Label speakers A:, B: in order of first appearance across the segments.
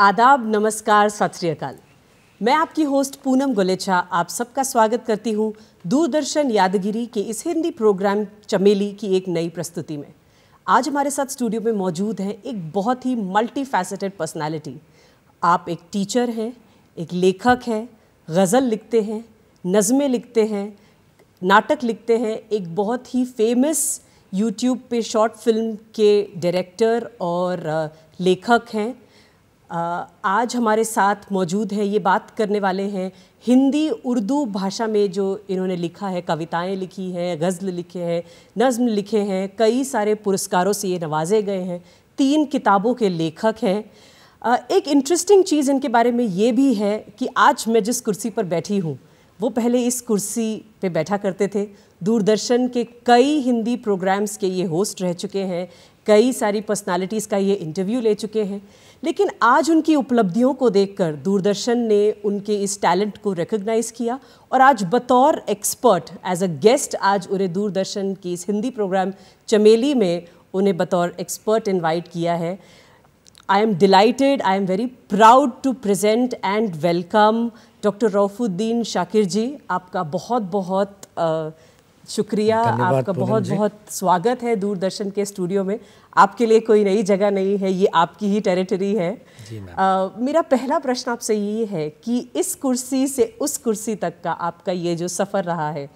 A: आदाब नमस्कार सत श्रीकाल मैं आपकी होस्ट पूनम गुलेचा आप सबका स्वागत करती हूँ दूरदर्शन यादगिरी के इस हिंदी प्रोग्राम चमेली की एक नई प्रस्तुति में आज हमारे साथ स्टूडियो में मौजूद हैं एक बहुत ही मल्टी फैसेटेड पर्सनैलिटी आप एक टीचर हैं एक लेखक हैं गज़ल लिखते हैं नज़में लिखते हैं नाटक लिखते हैं एक बहुत ही फेमस यूट्यूब पे शॉर्ट फिल्म के डायरेक्टर और लेखक हैं आज हमारे साथ मौजूद है ये बात करने वाले हैं हिंदी उर्दू भाषा में जो इन्होंने लिखा है कविताएं लिखी हैं गज़ल लिखे हैं नज़म लिखे हैं कई सारे पुरस्कारों से ये नवाजे गए हैं तीन किताबों के लेखक हैं एक इंटरेस्टिंग चीज़ इनके बारे में ये भी है कि आज मैं जिस कुर्सी पर बैठी हूँ वो पहले इस कुर्सी पे बैठा करते थे दूरदर्शन के कई हिंदी प्रोग्राम्स के ये होस्ट रह चुके हैं कई सारी पर्सनालिटीज़ का ये इंटरव्यू ले चुके हैं लेकिन आज उनकी उपलब्धियों को देखकर दूरदर्शन ने उनके इस टैलेंट को रिकग्नाइज़ किया और आज बतौर एक्सपर्ट एज अ गेस्ट आज उन्हें दूरदर्शन की इस हिंदी प्रोग्राम चमेली में उन्हें बतौर एक्सपर्ट इन्वाइट किया है I am delighted I am very proud to present and welcome doctor Raufuddin Shakir ji आपका बहुत बहुत शुक्रिया आपका बहुत बहुत स्वागत है दूरदर्शन के स्टूडियो में आपके लिए कोई नई जगह नहीं है ये आपकी ही टेरिटरी है आ, मेरा पहला प्रश्न आपसे ये है कि इस कुर्सी से उस कुर्सी तक का आपका ये जो सफ़र रहा है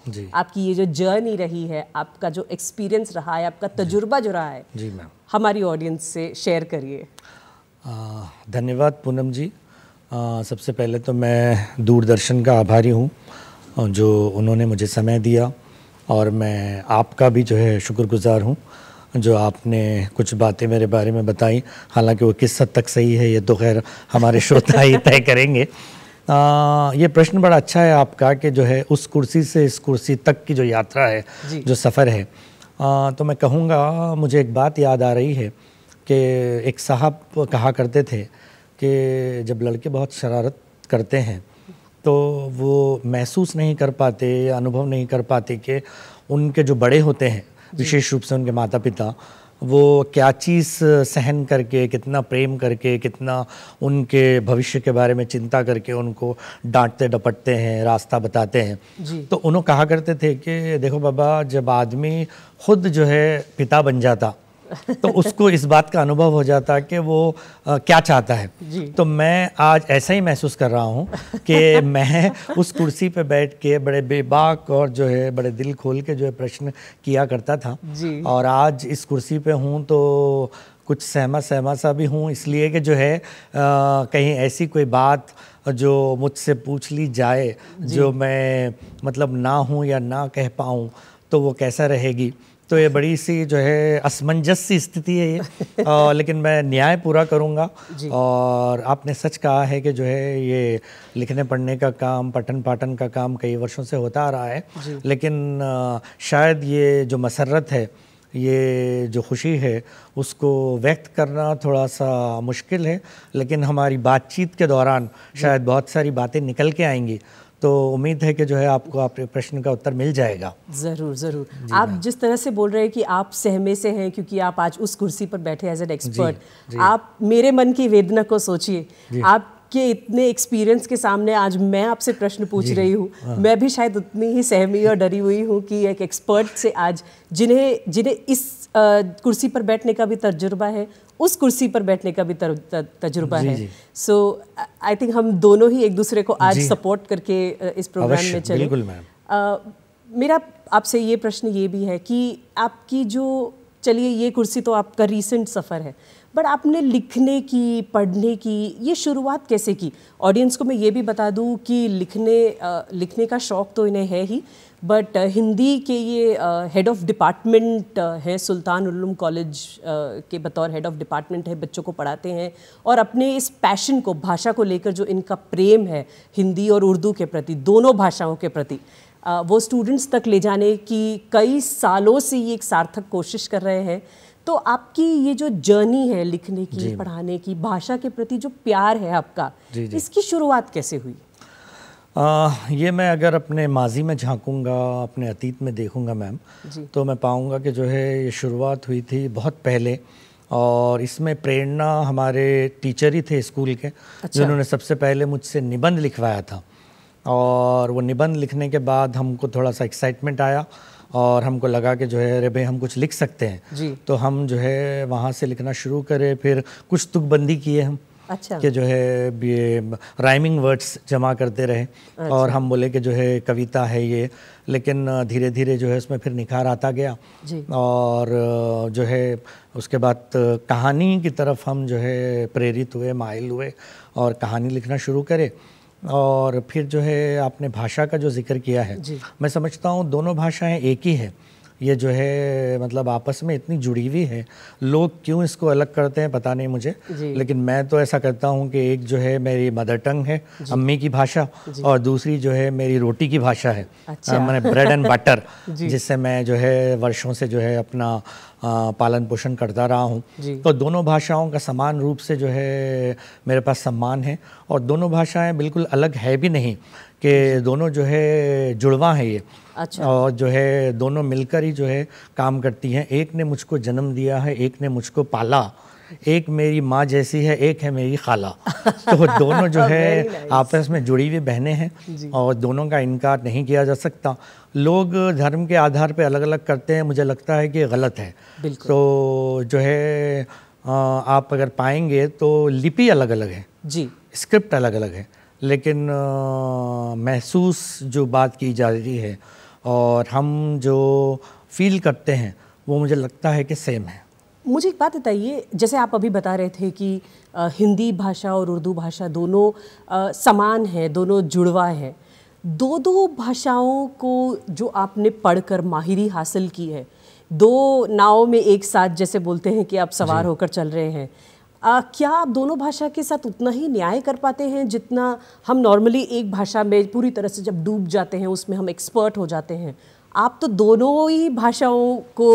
A: आपकी ये जो जर्नी रही है आपका जो एक्सपीरियंस रहा है आपका तजुर्बा जो रहा है जी मैम हमारी ऑडियंस से शेयर करिए
B: धन्यवाद पूनम जी आ, सबसे पहले तो मैं दूरदर्शन का आभारी हूँ जो उन्होंने मुझे समय दिया और मैं आपका भी जो है शुक्रगुज़ार हूँ जो आपने कुछ बातें मेरे बारे में बताई हालांकि वो किस हद तक सही है ये तो खैर हमारे श्रोता ही तय करेंगे आ, ये प्रश्न बड़ा अच्छा है आपका कि जो है उस कुर्सी से इस कुर्सी तक की जो यात्रा है जो सफ़र है आ, तो मैं कहूँगा मुझे एक बात याद आ रही है कि एक साहब कहा करते थे कि जब लड़के बहुत शरारत करते हैं तो वो महसूस नहीं कर पाते अनुभव नहीं कर पाते कि उनके जो बड़े होते हैं विशेष रूप से उनके माता पिता वो क्या चीज़ सहन करके कितना प्रेम करके कितना उनके भविष्य के बारे में चिंता करके उनको डांटते डपटते हैं रास्ता बताते हैं तो उन्होंने कहा करते थे कि देखो बाबा जब आदमी खुद जो है पिता बन जाता तो उसको इस बात का अनुभव हो जाता कि वो आ, क्या चाहता है तो मैं आज ऐसा ही महसूस कर रहा हूँ कि मैं उस कुर्सी पे बैठ के बड़े बेबाक और जो है बड़े दिल खोल के जो है प्रश्न किया करता था और आज इस कुर्सी पे हूँ तो कुछ सहमा सहमा सा भी हूँ इसलिए कि जो है आ, कहीं ऐसी कोई बात जो मुझसे पूछ ली जाए जो मैं मतलब ना हूँ या ना कह पाऊँ तो वो कैसा रहेगी तो ये बड़ी सी जो है असमंजस सी स्थिति है ये आ, लेकिन मैं न्याय पूरा करूँगा और आपने सच कहा है कि जो है ये लिखने पढ़ने का काम पठन पाठन का काम कई वर्षों से होता आ रहा है लेकिन आ, शायद ये जो मसरत है ये जो खुशी है उसको व्यक्त करना थोड़ा सा मुश्किल है लेकिन हमारी बातचीत के दौरान शायद बहुत सारी बातें निकल के आएंगी तो उम्मीद है कि जो है आपको आपके प्रश्न का उत्तर मिल जाएगा
A: ज़रूर ज़रूर आप जिस तरह से बोल रहे हैं कि आप सहमे से हैं क्योंकि आप आज उस कुर्सी पर बैठे एज एन एक्सपर्ट आप मेरे मन की वेदना को सोचिए आप कि इतने एक्सपीरियंस के सामने आज मैं आपसे प्रश्न पूछ रही हूँ हाँ। मैं भी शायद उतनी ही सहमी और डरी हुई हूँ कि एक एक्सपर्ट से आज जिन्हें जिन्हें इस आ, कुर्सी पर बैठने का भी तजुर्बा है उस कुर्सी पर बैठने का भी तजुर्बा है सो आई थिंक हम दोनों ही एक दूसरे को आज सपोर्ट करके इस प्रोग्राम में चले बिल्कुल मैम मेरा आपसे ये प्रश्न ये भी है कि आपकी जो चलिए ये कुर्सी तो आपका रिसेंट सफ़र है बट आपने लिखने की पढ़ने की ये शुरुआत कैसे की ऑडियंस को मैं ये भी बता दूँ कि लिखने लिखने का शौक़ तो इन्हें है ही बट हिंदी uh, के ये हेड ऑफ़ डिपार्टमेंट है सुल्तान उल्लूम कॉलेज uh, के बतौर हेड ऑफ़ डिपार्टमेंट है बच्चों को पढ़ाते हैं और अपने इस पैशन को भाषा को लेकर जो इनका प्रेम है हिंदी और उर्दू के प्रति दोनों भाषाओं के प्रति uh, वो स्टूडेंट्स तक ले जाने की कई सालों से ये एक सार्थक कोशिश कर रहे हैं तो आपकी ये जो जर्नी है लिखने की पढ़ाने की भाषा के प्रति जो प्यार है आपका जी जी। इसकी शुरुआत कैसे हुई
B: आ, ये मैं अगर अपने माजी में झांकूंगा अपने अतीत में देखूंगा मैम तो मैं पाऊंगा कि जो है ये शुरुआत हुई थी बहुत पहले और इसमें प्रेरणा हमारे टीचर ही थे स्कूल के अच्छा। जिन्होंने सबसे पहले मुझसे निबंध लिखवाया था और वो निबंध लिखने के बाद हमको थोड़ा सा एक्साइटमेंट आया और हमको लगा कि जो है अरे भाई हम कुछ लिख सकते हैं तो हम जो है वहाँ से लिखना शुरू करें फिर कुछ तुकबंदी किए हम अच्छा के जो है ये राइमिंग वर्ड्स जमा करते रहे अच्छा। और हम बोले कि जो है कविता है ये लेकिन धीरे धीरे जो है उसमें फिर निखार आता गया और जो है उसके बाद कहानी की तरफ हम जो है प्रेरित हुए माइल हुए और कहानी लिखना शुरू करे और फिर जो है आपने भाषा का जो जिक्र किया है मैं समझता हूँ दोनों भाषाएं एक ही है ये जो है मतलब आपस में इतनी जुड़ी हुई है लोग क्यों इसको अलग करते हैं पता नहीं मुझे लेकिन मैं तो ऐसा करता हूँ कि एक जो है मेरी मदर टंग है अम्मी की भाषा और दूसरी जो है मेरी रोटी की भाषा है अच्छा। हाँ, मैंने ब्रेड एंड बटर जिससे मैं जो है वर्षों से जो है अपना पालन पोषण करता रहा हूँ तो दोनों भाषाओं का समान रूप से जो है मेरे पास सम्मान है और दोनों भाषाएं बिल्कुल अलग है भी नहीं कि दोनों जो है जुड़वा है ये अच्छा और जो है दोनों मिलकर ही जो है काम करती हैं एक ने मुझको जन्म दिया है एक ने मुझको पाला एक मेरी माँ जैसी है एक है मेरी खाला तो दोनों जो है आपस में जुड़ी हुई बहनें हैं और दोनों का इनकार नहीं किया जा सकता लोग धर्म के आधार पर अलग अलग करते हैं मुझे लगता है कि गलत है तो जो है आप अगर पाएंगे तो लिपि अलग अलग है जी स्क्रिप्ट अलग अलग है लेकिन महसूस जो बात की जा रही है और हम जो फील करते हैं वो मुझे लगता है कि सेम है
A: मुझे एक बात बताइए जैसे आप अभी बता रहे थे कि आ, हिंदी भाषा और उर्दू भाषा दोनों आ, समान है दोनों जुड़वा है दो दो भाषाओं को जो आपने पढ़कर माहिरी हासिल की है दो नाव में एक साथ जैसे बोलते हैं कि आप सवार होकर चल रहे हैं आ, क्या आप दोनों भाषा के साथ उतना ही न्याय कर पाते हैं जितना हम नॉर्मली एक भाषा में पूरी तरह से जब डूब जाते हैं उसमें हम एक्सपर्ट हो जाते हैं आप तो दोनों ही भाषाओं को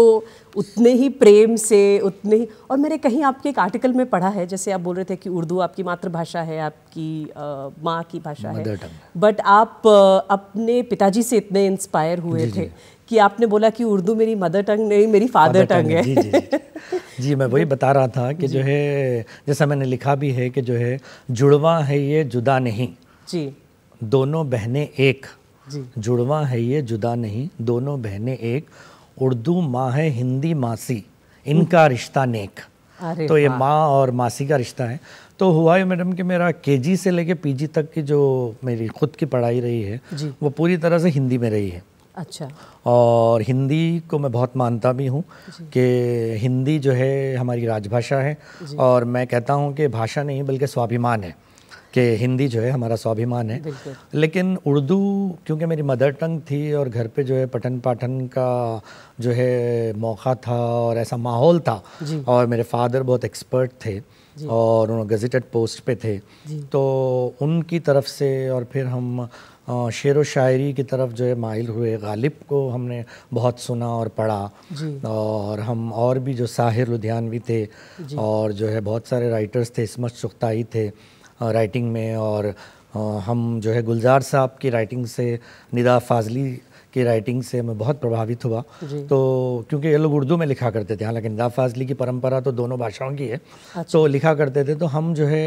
A: उतने ही प्रेम से उतने ही और मैंने कहीं आपके एक आर्टिकल में पढ़ा है जैसे आप बोल रहे थे कि उर्दू आपकी मातृभाषा है आपकी माँ की भाषा है बट आप अपने पिताजी से इतने इंस्पायर हुए थे कि आपने बोला कि उर्दू मेरी मदर टंग नहीं मेरी फादर टंग है जी, जी,
B: जी, जी मैं वही बता रहा था कि जो है जैसा मैंने लिखा भी है कि जो है जुड़वा है ये जुदा नहीं जी दोनों बहनें एक जी जुड़वा है ये जुदा नहीं दोनों बहनें एक उर्दू माँ है हिंदी मासी इनका रिश्ता नेक तो ये माँ और मासी का रिश्ता है तो हुआ है मैडम कि मेरा केजी से लेके पीजी तक की जो मेरी खुद की पढ़ाई रही है वो पूरी तरह से हिंदी में रही है अच्छा और हिंदी को मैं बहुत मानता भी हूँ कि हिंदी जो है हमारी राजभाषा है और मैं कहता हूँ कि भाषा नहीं बल्कि स्वाभिमान है कि हिंदी जो है हमारा स्वाभिमान है लेकिन उर्दू क्योंकि मेरी मदर टंग थी और घर पे जो है पठन पाठन का जो है मौका था और ऐसा माहौल था और मेरे फादर बहुत एक्सपर्ट थे और उन्होंने गजटेड पोस्ट पे थे तो उनकी तरफ से और फिर हम शेर व शायरी की तरफ जो है माइल हुए गालिब को हमने बहुत सुना और पढ़ा और हम और भी जो साहिर लुधियानवी थे और जो है बहुत सारे राइटर्स थे इसमत सुख्ताई थे राइटिंग में और हम जो है गुलजार साहब की राइटिंग से निदा फाजली की राइटिंग से मैं बहुत प्रभावित हुआ तो क्योंकि ये लोग उर्दू में लिखा करते थे हालांकि निदा फाजली की परंपरा तो दोनों भाषाओं की है अच्छा। तो लिखा करते थे तो हम जो है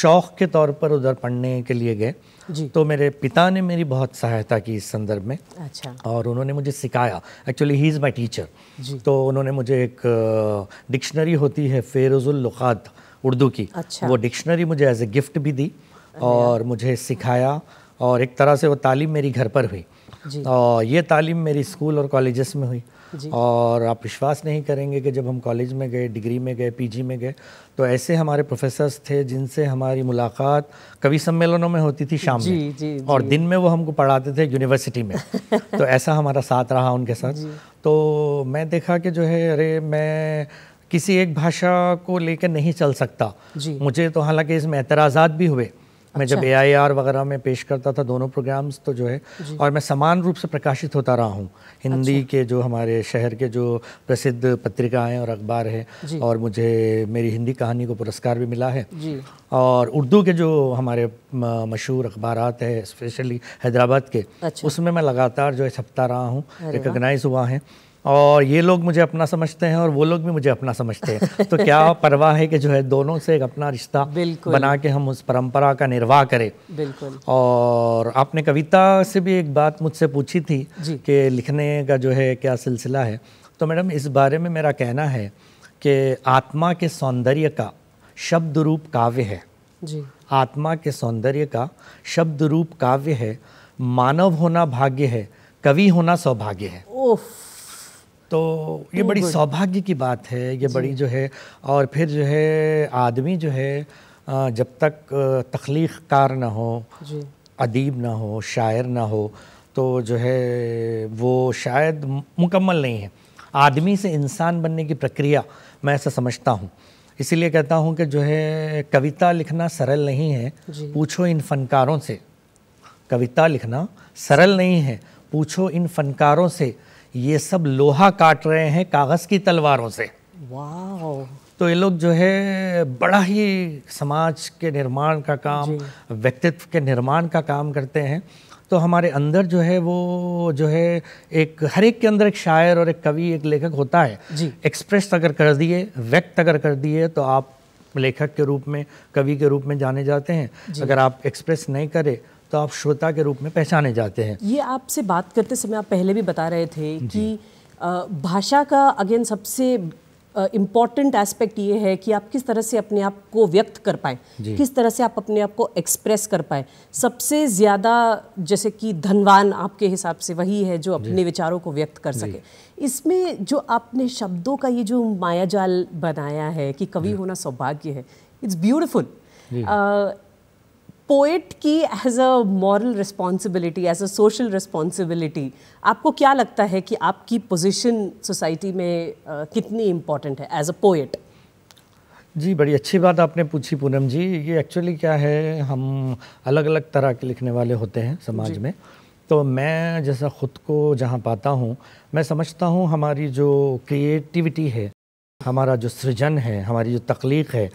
B: शौक़ के तौर पर उधर पढ़ने के लिए गए तो मेरे पिता ने मेरी बहुत सहायता की इस संदर्भ में अच्छा और उन्होंने मुझे सिखाया actually he is my teacher तो उन्होंने मुझे एक डिक्शनरी होती है फेरोज़ुल उर्दू की अच्छा। वो डिक्शनरी मुझे एज ए गिफ्ट भी दी और मुझे सिखाया और एक तरह से वो तालीम मेरी घर पर हुई और तो ये तालीम मेरी स्कूल और कॉलेजेस में हुई और आप विश्वास नहीं करेंगे कि जब हम कॉलेज में गए डिग्री में गए पीजी में गए तो ऐसे हमारे प्रोफेसर्स थे जिनसे हमारी मुलाकात कवि सम्मेलनों में होती थी शाम जी, में जी, जी. और दिन में वो हमको पढ़ाते थे यूनिवर्सिटी में तो ऐसा हमारा साथ रहा उनके साथ तो मैं देखा कि जो है अरे मैं किसी एक भाषा को लेकर नहीं चल सकता मुझे तो हालांकि इसमें एतराज़ात भी हुए अच्छा। मैं जब ए आई आर वगैरह में पेश करता था दोनों प्रोग्राम्स तो जो है और मैं समान रूप से प्रकाशित होता रहा हूँ हिंदी अच्छा। के जो हमारे शहर के जो प्रसिद्ध पत्रिकाएं और अखबार है और मुझे मेरी हिंदी कहानी को पुरस्कार भी मिला है और उर्दू के जो हमारे मशहूर अखबार है स्पेशली हैदराबाद के अच्छा। उसमें मैं लगातार जो है छपता रहा हूँ रिकगनाइज हुआ है और ये लोग मुझे अपना समझते हैं और वो लोग भी मुझे अपना समझते हैं तो क्या परवाह है कि जो है दोनों से एक अपना रिश्ता बना के हम उस परंपरा का निर्वाह करें बिल्कुल और आपने कविता से भी एक बात मुझसे पूछी थी कि लिखने का जो है क्या सिलसिला है तो मैडम इस बारे में मेरा कहना है कि आत्मा के सौंदर्य का शब्द रूप काव्य है जी आत्मा के सौंदर्य का शब्द रूप काव्य है मानव होना भाग्य है कवि होना सौभाग्य है ओफ तो ये तो बड़ी सौभाग्य की बात है ये बड़ी जो है और फिर जो है आदमी जो है जब तक तख्लीकार ना हो अदीब ना हो शायर ना हो तो जो है वो शायद मुकम्मल नहीं है आदमी से इंसान बनने की प्रक्रिया मैं ऐसा समझता हूँ इसीलिए कहता हूँ कि जो है कविता लिखना सरल नहीं है पूछो इन फनकारों से कविता लिखना सरल नहीं है पूछो इन फनकारों से ये सब लोहा काट रहे हैं कागज़ की तलवारों से तो ये लोग जो है बड़ा ही समाज के निर्माण का काम व्यक्तित्व के निर्माण का काम करते हैं तो हमारे अंदर जो है वो जो है एक हर एक के अंदर एक शायर और एक कवि एक लेखक होता है एक्सप्रेस अगर कर दिए व्यक्त अगर कर दिए तो आप लेखक के रूप में कवि के रूप में जाने जाते हैं अगर आप एक्सप्रेस नहीं करें तो आप श्रोता के रूप में पहचाने जाते हैं
A: ये आपसे बात करते समय आप पहले भी बता रहे थे कि भाषा का अगेन सबसे इम्पॉर्टेंट एस्पेक्ट ये है कि आप किस तरह से अपने आप को व्यक्त कर पाए किस तरह से आप अपने आप को एक्सप्रेस कर पाए सबसे ज़्यादा जैसे कि धनवान आपके हिसाब से वही है जो अपने विचारों को व्यक्त कर सके इसमें जो आपने शब्दों का ये जो मायाजाल बनाया है कि कवि होना सौभाग्य है इट्स ब्यूटिफुल पोइट की as a moral responsibility as a social responsibility आपको क्या लगता है कि आपकी पोजिशन सोसाइटी में uh, कितनी इम्पोर्टेंट है एज अ पोइट
B: जी बड़ी अच्छी बात आपने पूछी पूनम जी ये एक्चुअली क्या है हम अलग अलग तरह के लिखने वाले होते हैं समाज में तो मैं जैसा ख़ुद को जहाँ पाता हूँ मैं समझता हूँ हमारी जो क्रिएटिविटी है हमारा जो सृजन है हमारी जो तख्लीक है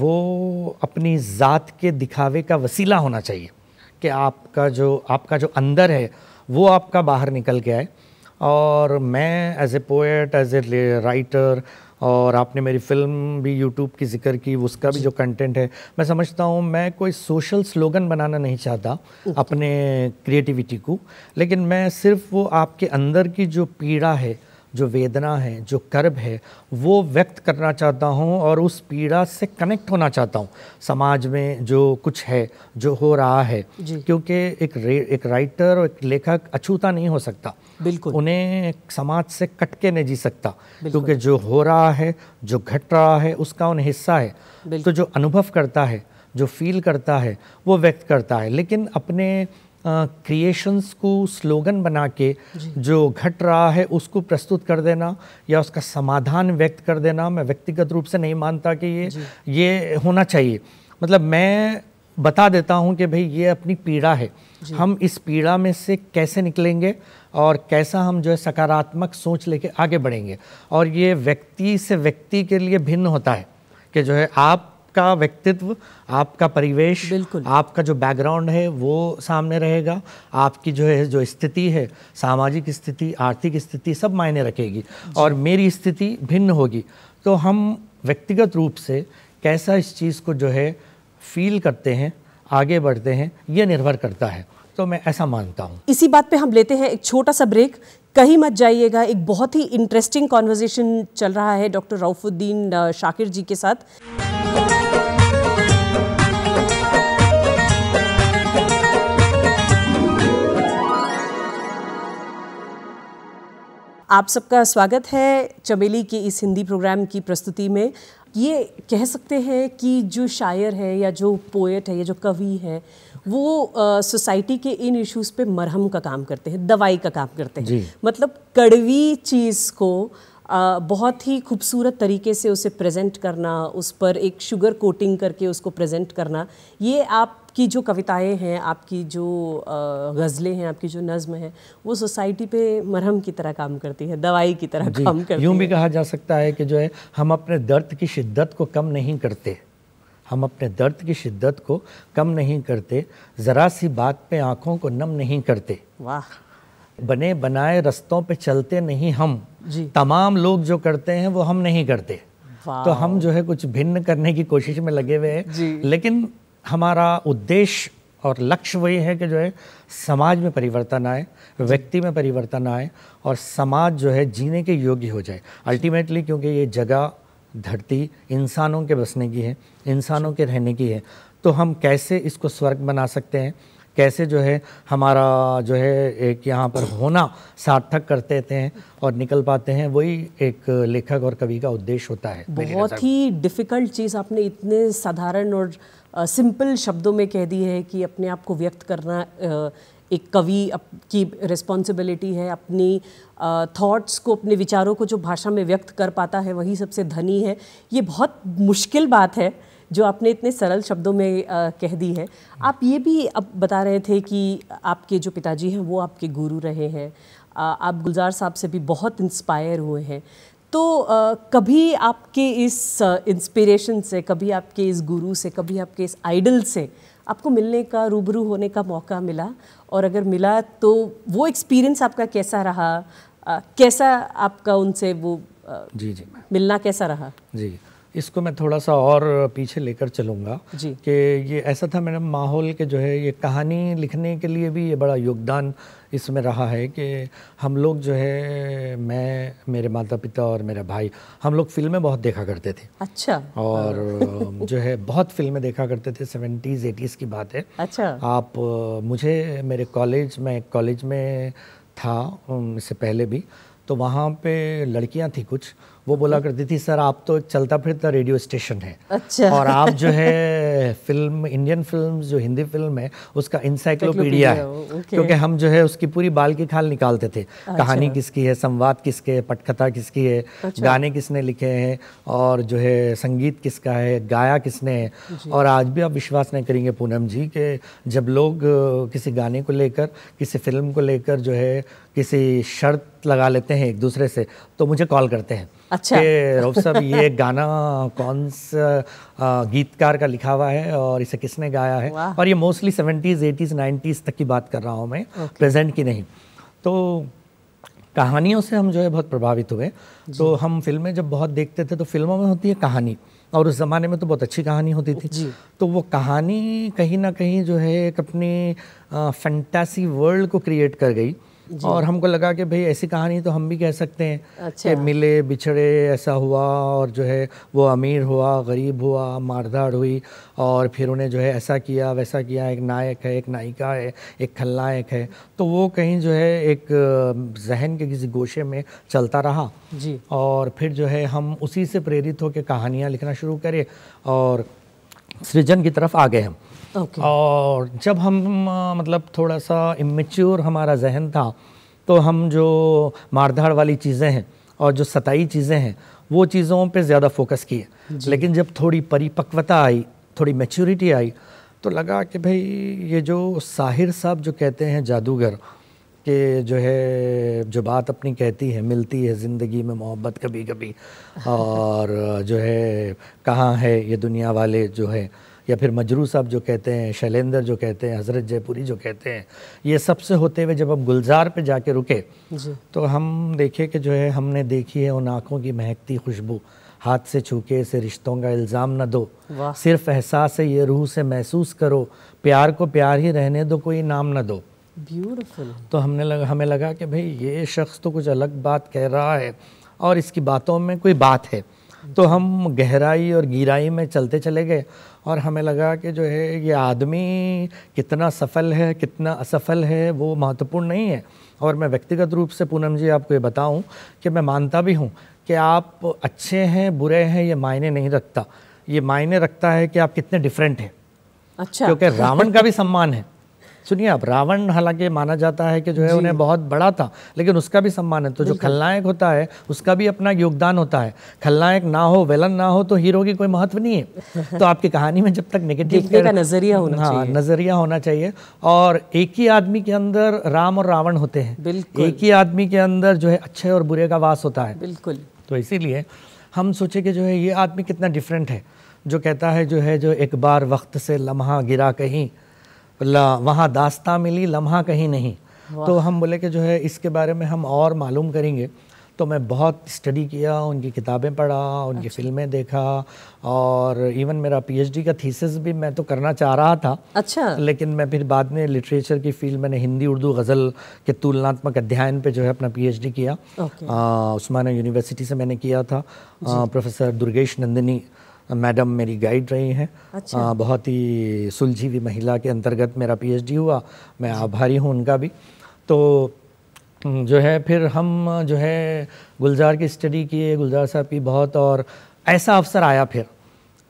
B: वो अपनी ज़ात के दिखावे का वसीला होना चाहिए कि आपका जो आपका जो अंदर है वो आपका बाहर निकल के आए और मैं as a poet as a writer और आपने मेरी फिल्म भी यूट्यूब की जिक्र की उसका भी जो कंटेंट है मैं समझता हूँ मैं कोई सोशल स्लोगन बनाना नहीं चाहता अपने क्रिएटिविटी को लेकिन मैं सिर्फ वो आपके अंदर की जो पीड़ा है जो वेदना है जो कर्ब है वो व्यक्त करना चाहता हूँ और उस पीड़ा से कनेक्ट होना चाहता हूँ समाज में जो कुछ है जो हो रहा है क्योंकि एक एक राइटर और एक लेखक अछूता नहीं हो सकता बिल्कुल उन्हें समाज से कटके नहीं जी सकता क्योंकि जो हो रहा है जो घट रहा है उसका उन्हें हिस्सा है तो जो अनुभव करता है जो फील करता है वो व्यक्त करता है लेकिन अपने क्रिएशंस को स्लोगन बना के जो घट रहा है उसको प्रस्तुत कर देना या उसका समाधान व्यक्त कर देना मैं व्यक्तिगत रूप से नहीं मानता कि ये ये होना चाहिए मतलब मैं बता देता हूँ कि भाई ये अपनी पीड़ा है हम इस पीड़ा में से कैसे निकलेंगे और कैसा हम जो है सकारात्मक सोच लेके आगे बढ़ेंगे और ये व्यक्ति से व्यक्ति के लिए भिन्न होता है कि जो है आप आपका व्यक्तित्व आपका परिवेश आपका जो बैकग्राउंड है वो सामने रहेगा आपकी जो है जो स्थिति है सामाजिक स्थिति आर्थिक स्थिति सब मायने रखेगी और मेरी स्थिति भिन्न होगी तो हम व्यक्तिगत रूप से कैसा इस चीज़ को जो है फील करते हैं आगे बढ़ते हैं ये निर्भर करता है तो मैं ऐसा मानता हूँ
A: इसी बात पे हम लेते हैं एक छोटा सा ब्रेक कहीं मत जाइएगा एक बहुत ही इंटरेस्टिंग कॉन्वर्जेशन चल रहा है डॉक्टर रऊफुद्दीन शाकिर जी के साथ आप सबका स्वागत है चमेली के इस हिंदी प्रोग्राम की प्रस्तुति में ये कह सकते हैं कि जो शायर है या जो पोएट है या जो कवि है वो सोसाइटी के इन इश्यूज पे मरहम का काम करते हैं दवाई का काम करते हैं मतलब कड़वी चीज़ को आ, बहुत ही खूबसूरत तरीके से उसे प्रेजेंट करना उस पर एक शुगर कोटिंग करके उसको प्रेजेंट करना ये आप आपकी जो कविताएं हैं आपकी जो गज़लें हैं आपकी जो नज़म है वो सोसाइटी पे मरहम की तरह काम करती है दवाई की तरह काम करती यूँ भी कहा
B: जा सकता है कि जो है हम अपने दर्द की शिद्दत को कम नहीं करते हम अपने दर्द की शिद्दत को कम नहीं करते ज़रा सी बात पे आँखों को नम नहीं करते वाह बने बनाए रस्तों पे चलते नहीं हम जी तमाम लोग जो करते हैं वो हम नहीं करते तो हम जो है कुछ भिन्न करने की कोशिश में लगे हुए हैं लेकिन हमारा उद्देश्य और लक्ष्य वही है कि जो है समाज में परिवर्तन आए व्यक्ति में परिवर्तन आए और समाज जो है जीने के योग्य हो जाए अल्टीमेटली क्योंकि ये जगह धरती इंसानों के बसने की है इंसानों के रहने की है तो हम कैसे इसको स्वर्ग बना सकते हैं कैसे जो है हमारा जो है एक यहाँ पर होना सार्थक करते देते हैं और निकल पाते हैं वही एक लेखक और कवि का उद्देश्य होता है बहुत ही
A: डिफ़िकल्ट चीज़ आपने इतने साधारण और सिंपल शब्दों में कह दी है कि अपने आप को व्यक्त करना एक कवि की रिस्पॉन्सिबिलिटी है अपनी थॉट्स को अपने विचारों को जो भाषा में व्यक्त कर पाता है वही सबसे धनी है ये बहुत मुश्किल बात है जो आपने इतने सरल शब्दों में आ, कह दी है आप ये भी अब बता रहे थे कि आपके जो पिताजी हैं वो आपके गुरु रहे हैं आप गुलजार साहब से भी बहुत इंस्पायर हुए हैं तो आ, कभी आपके इस इंस्पिरेशन से कभी आपके इस गुरु से कभी आपके इस आइडल से आपको मिलने का रूबरू होने का मौका मिला और अगर मिला तो वो एक्सपीरियंस आपका कैसा रहा आ, कैसा आपका उनसे वो आ, जी जी मिलना कैसा रहा
B: जी इसको मैं थोड़ा सा और पीछे लेकर चलूँगा कि ये ऐसा था मैडम माहौल के जो है ये कहानी लिखने के लिए भी ये बड़ा योगदान इसमें रहा है कि हम लोग जो है मैं मेरे माता पिता और मेरा भाई हम लोग फिल्में बहुत देखा करते थे अच्छा और जो है बहुत फिल्में देखा करते थे सेवेंटीज़ एटीज़ की बात है अच्छा आप मुझे मेरे कॉलेज में कॉलेज में था इससे पहले भी तो वहाँ पे लड़कियाँ थी कुछ वो बोला हम्म। करती थी सर आप तो एक चलता फिरता रेडियो स्टेशन है अच्छा और आप जो है फिल्म इंडियन फिल्म जो हिंदी फिल्म है उसका इंसाइक्लोपीडिया है क्योंकि हम जो है उसकी पूरी बाल की खाल निकालते थे अच्छा। कहानी किसकी है संवाद किसके है पटकथा किसकी है अच्छा। गाने किसने लिखे हैं और जो है संगीत किसका है गाया किसने है और आज भी आप विश्वास नहीं करेंगे पूनम जी के जब लोग किसी गाने को लेकर किसी फिल्म को लेकर जो है किसी शर्त लगा लेते हैं एक दूसरे से तो मुझे कॉल करते हैं अच्छा रऊफ साहब ये गाना कौन सा गीतकार का लिखा हुआ है और इसे किसने गाया है और ये मोस्टली सेवेंटीज़ एटीज़ नाइन्टीज़ तक की बात कर रहा हूँ मैं प्रेजेंट की नहीं तो कहानियों से हम जो है बहुत प्रभावित हुए तो हम फिल्में जब बहुत देखते थे तो फिल्मों में होती है कहानी और उस ज़माने में तो बहुत अच्छी कहानी होती थी तो वो कहानी कहीं ना कहीं जो है एक अपनी फैंटासी वर्ल्ड को क्रिएट कर गई और हमको लगा कि भाई ऐसी कहानी तो हम भी कह सकते हैं अच्छा। कि मिले बिछड़े ऐसा हुआ और जो है वो अमीर हुआ गरीब हुआ मारधाड़ हुई और फिर उन्हें जो है ऐसा किया वैसा किया एक नायक है एक नायिका है एक खलनायक है तो वो कहीं जो है एक जहन के किसी गोशे में चलता रहा जी और फिर जो है हम उसी से प्रेरित होकर कहानियाँ लिखना शुरू करें और सृजन की तरफ आ गए हम okay. और जब हम मतलब थोड़ा सा इमेच्योर हमारा जहन था तो हम जो मारधाड़ वाली चीज़ें हैं और जो सताई चीज़ें हैं वो चीज़ों पे ज़्यादा फोकस किए लेकिन जब थोड़ी परिपक्वता आई थोड़ी मेच्योरिटी आई तो लगा कि भाई ये जो साहिर साहब जो कहते हैं जादूगर के जो है जो बात अपनी कहती है मिलती है ज़िंदगी में मोहब्बत कभी कभी और जो है कहाँ है ये दुनिया वाले जो है या फिर मजरू साहब जो कहते हैं शैलेंद्र जो कहते हैं हज़रत जयपुरी जो कहते हैं ये सब से होते हुए जब हम गुलजार पे जाके रुके तो हम देखे कि जो है हमने देखी है उन आँखों की महकती खुशबू हाथ से छूके से रिश्तों का इल्ज़ाम ना दो सिर्फ एहसास है ये रूह से महसूस करो प्यार को प्यार ही रहने दो कोई नाम ना दो
A: ब्यूटिफुल
B: तो हमने लगा हमें लगा कि भाई ये शख्स तो कुछ अलग बात कह रहा है और इसकी बातों में कोई बात है तो हम गहराई और गहराई में चलते चले गए और हमें लगा कि जो है ये आदमी कितना सफल है कितना असफल है वो महत्वपूर्ण नहीं है और मैं व्यक्तिगत रूप से पूनम जी आपको ये बताऊं कि मैं मानता भी हूं कि आप अच्छे हैं बुरे हैं ये मायने नहीं रखता ये मायने रखता है कि आप कितने डिफरेंट हैं
A: अच्छा क्योंकि रावण का
B: भी सम्मान है सुनिए अब रावण हालांकि माना जाता है कि जो है उन्हें बहुत बड़ा था लेकिन उसका भी सम्मान है तो जो खलनायक होता है उसका भी अपना योगदान होता है खलनायक ना हो वेलन ना हो तो हीरो की कोई महत्व नहीं है तो आपकी कहानी में जब तक नेगेटिव नजरिया होना हाँ नजरिया होना चाहिए और एक ही आदमी के अंदर राम और रावण होते हैं एक ही आदमी के अंदर जो है अच्छे और बुरे का वास होता है बिल्कुल तो इसीलिए हम सोचे कि जो है ये आदमी कितना डिफरेंट है जो कहता है जो है जो एक बार वक्त से लम्हा गिरा कहीं वहाँ दास्ता मिली लम्हा कहीं नहीं तो हम बोले कि जो है इसके बारे में हम और मालूम करेंगे तो मैं बहुत स्टडी किया उनकी किताबें पढ़ा उनकी अच्छा। फिल्में देखा और इवन मेरा पीएचडी का थीसिस भी मैं तो करना चाह रहा था अच्छा लेकिन मैं फिर बाद में लिटरेचर की फील्ड मैंने हिंदी उर्दू गज़ल के तुलनात्मक अध्ययन पे जो है अपना पीएचडी किया उस्मान यूनिवर्सिटी से मैंने किया था आ, प्रोफेसर दुर्गेश नंदिनी मैडम मेरी गाइड रही हैं अच्छा। बहुत ही सुलझी हुई महिला के अंतर्गत मेरा पीएचडी हुआ मैं आभारी हूँ उनका भी तो जो है फिर हम जो है गुलजार की स्टडी किए गुलजार साहब की बहुत और ऐसा अवसर आया फिर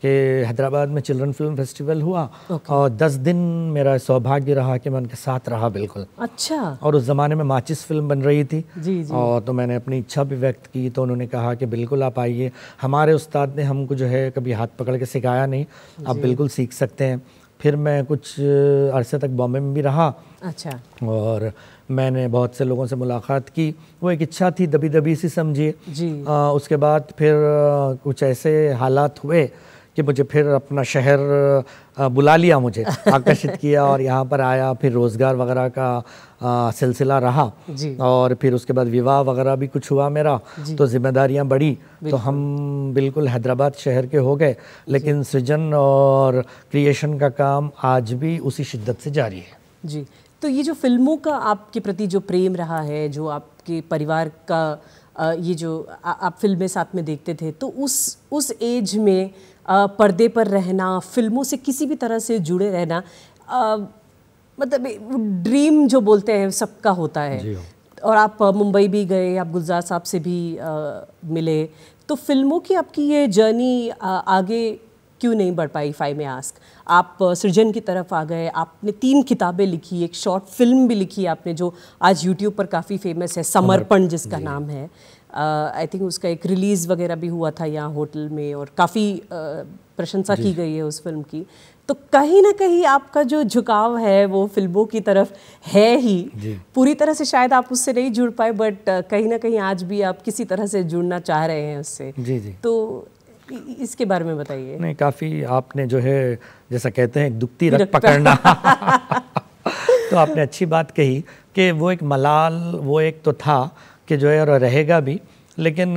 B: कि हैदराबाद में चिल्ड्रन फिल्म फेस्टिवल हुआ okay. और दस दिन मेरा सौभाग्य रहा कि मैं उनके साथ रहा बिल्कुल अच्छा और उस ज़माने में माचिस फिल्म बन रही थी जी जी और तो मैंने अपनी इच्छा भी व्यक्त की तो उन्होंने कहा कि बिल्कुल आप आइए हमारे उस्ताद ने हमको जो है कभी हाथ पकड़ के सिखाया नहीं आप बिल्कुल सीख सकते हैं फिर मैं कुछ अरसे तक बॉम्बे में भी रहा अच्छा और मैंने बहुत से लोगों से मुलाकात की वो एक इच्छा थी दबी दबी सी समझिए उसके बाद फिर कुछ ऐसे हालात हुए कि मुझे फिर अपना शहर बुला लिया मुझे आकर्षित किया और यहाँ पर आया फिर रोज़गार वगैरह का सिलसिला रहा और फिर उसके बाद विवाह वगैरह भी कुछ हुआ मेरा तो जिम्मेदारियाँ बढ़ी तो हम बिल्कुल हैदराबाद शहर के हो गए लेकिन सृजन और क्रिएशन का काम आज भी उसी शिद्दत से जारी है
A: जी तो ये जो फिल्मों का आपके प्रति जो प्रेम रहा है जो आपके परिवार का ये जो आ, आप फिल्में साथ में देखते थे तो उस उस एज में पर्दे पर रहना फिल्मों से किसी भी तरह से जुड़े रहना मतलब ड्रीम जो बोलते हैं सबका होता है हाँ। और आप मुंबई भी गए आप गुलजार साहब से भी आ, मिले तो फिल्मों की आपकी ये जर्नी आ, आगे क्यों नहीं बढ़ पाई फाई में आस्क आप सृजन की तरफ आ गए आपने तीन किताबें लिखी एक शॉर्ट फिल्म भी लिखी आपने जो आज यूट्यूब पर काफ़ी फेमस है समर्पण जिसका नाम है आई थिंक उसका एक रिलीज़ वगैरह भी हुआ था यहाँ होटल में और काफ़ी प्रशंसा की गई है उस फिल्म की तो कहीं ना कहीं आपका जो झुकाव है वो फिल्मों की तरफ है ही पूरी तरह से शायद आप उससे नहीं जुड़ पाए बट कहीं ना कहीं आज भी आप किसी तरह से जुड़ना चाह रहे हैं उससे जी जी तो इसके बारे में बताइए नहीं
B: काफ़ी आपने जो है जैसा कहते हैं दुखती रख पकड़ना तो आपने अच्छी बात कही कि वो एक मलाल वो एक तो था कि जो है और रहेगा भी लेकिन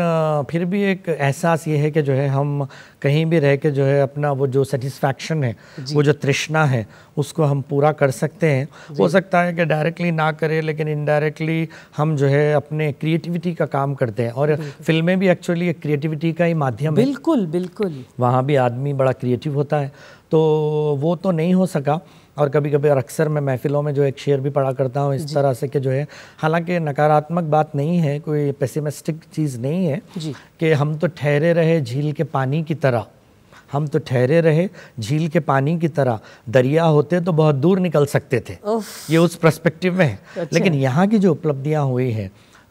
B: फिर भी एक एहसास ये है कि जो है हम कहीं भी रह के जो है अपना वो जो सेटिस्फैक्शन है वो जो तृष्णा है उसको हम पूरा कर सकते हैं हो सकता है कि डायरेक्टली ना करें लेकिन इनडायरेक्टली हम जो है अपने क्रिएटिविटी का काम करते हैं और फिल्में भी एक्चुअली एक क्रिएटिविटी का ही माध्यम
A: बिल्कुल बिल्कुल
B: वहाँ भी आदमी बड़ा क्रिएटिव होता है तो वो तो नहीं हो सका और कभी कभी और अक्सर मैं महफिलों में जो एक शेर भी पढ़ा करता हूँ इस तरह से कि जो है हालांकि नकारात्मक बात नहीं है कोई पेसिमिस्टिक चीज़ नहीं है कि हम तो ठहरे रहे झील के पानी की तरह हम तो ठहरे रहे झील के पानी की तरह दरिया होते तो बहुत दूर निकल सकते थे ये उस प्रस्पेक्टिव में है अच्छा। लेकिन यहाँ की जो उपलब्धियाँ हुई हैं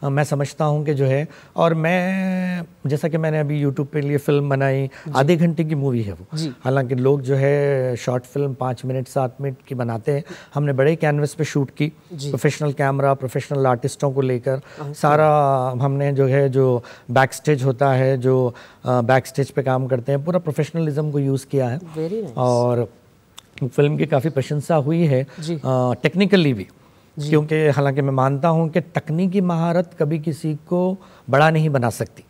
B: मैं समझता हूँ कि जो है और मैं जैसा कि मैंने अभी यूट्यूब पे लिए फिल्म बनाई आधे घंटे की मूवी है वो हालांकि लोग जो है शॉर्ट फिल्म पाँच मिनट सात मिनट की बनाते हैं हमने बड़े कैनवस पे शूट की प्रोफेशनल कैमरा प्रोफेशनल आर्टिस्टों को लेकर हाँ, हाँ। सारा हमने जो है जो बैक स्टेज होता है जो बैक स्टेज पर काम करते हैं पूरा प्रोफेशनलिज्म को यूज़ किया है और फिल्म की काफ़ी प्रशंसा हुई है टेक्निकली भी क्योंकि हालांकि मैं मानता हूं कि तकनीकी महारत कभी किसी को बड़ा नहीं बना सकती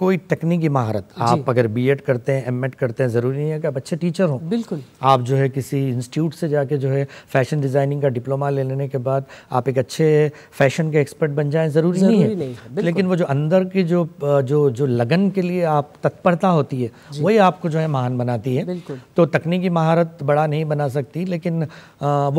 B: कोई तकनीकी महारत आप अगर बीएड करते हैं एमएड करते हैं ज़रूरी नहीं है कि आप अच्छे टीचर हों बिल्कुल आप जो है किसी इंस्टीट्यूट से जाके जो है फैशन डिज़ाइनिंग का डिप्लोमा ले लेने के बाद आप एक अच्छे फैशन के एक्सपर्ट बन जाएं ज़रूरी नहीं है, नहीं है। लेकिन वो जो अंदर की जो जो जो लगन के लिए आप तत्परता होती है वही आपको जो है महान बनाती है तो तकनीकी महारत बड़ा नहीं बना सकती लेकिन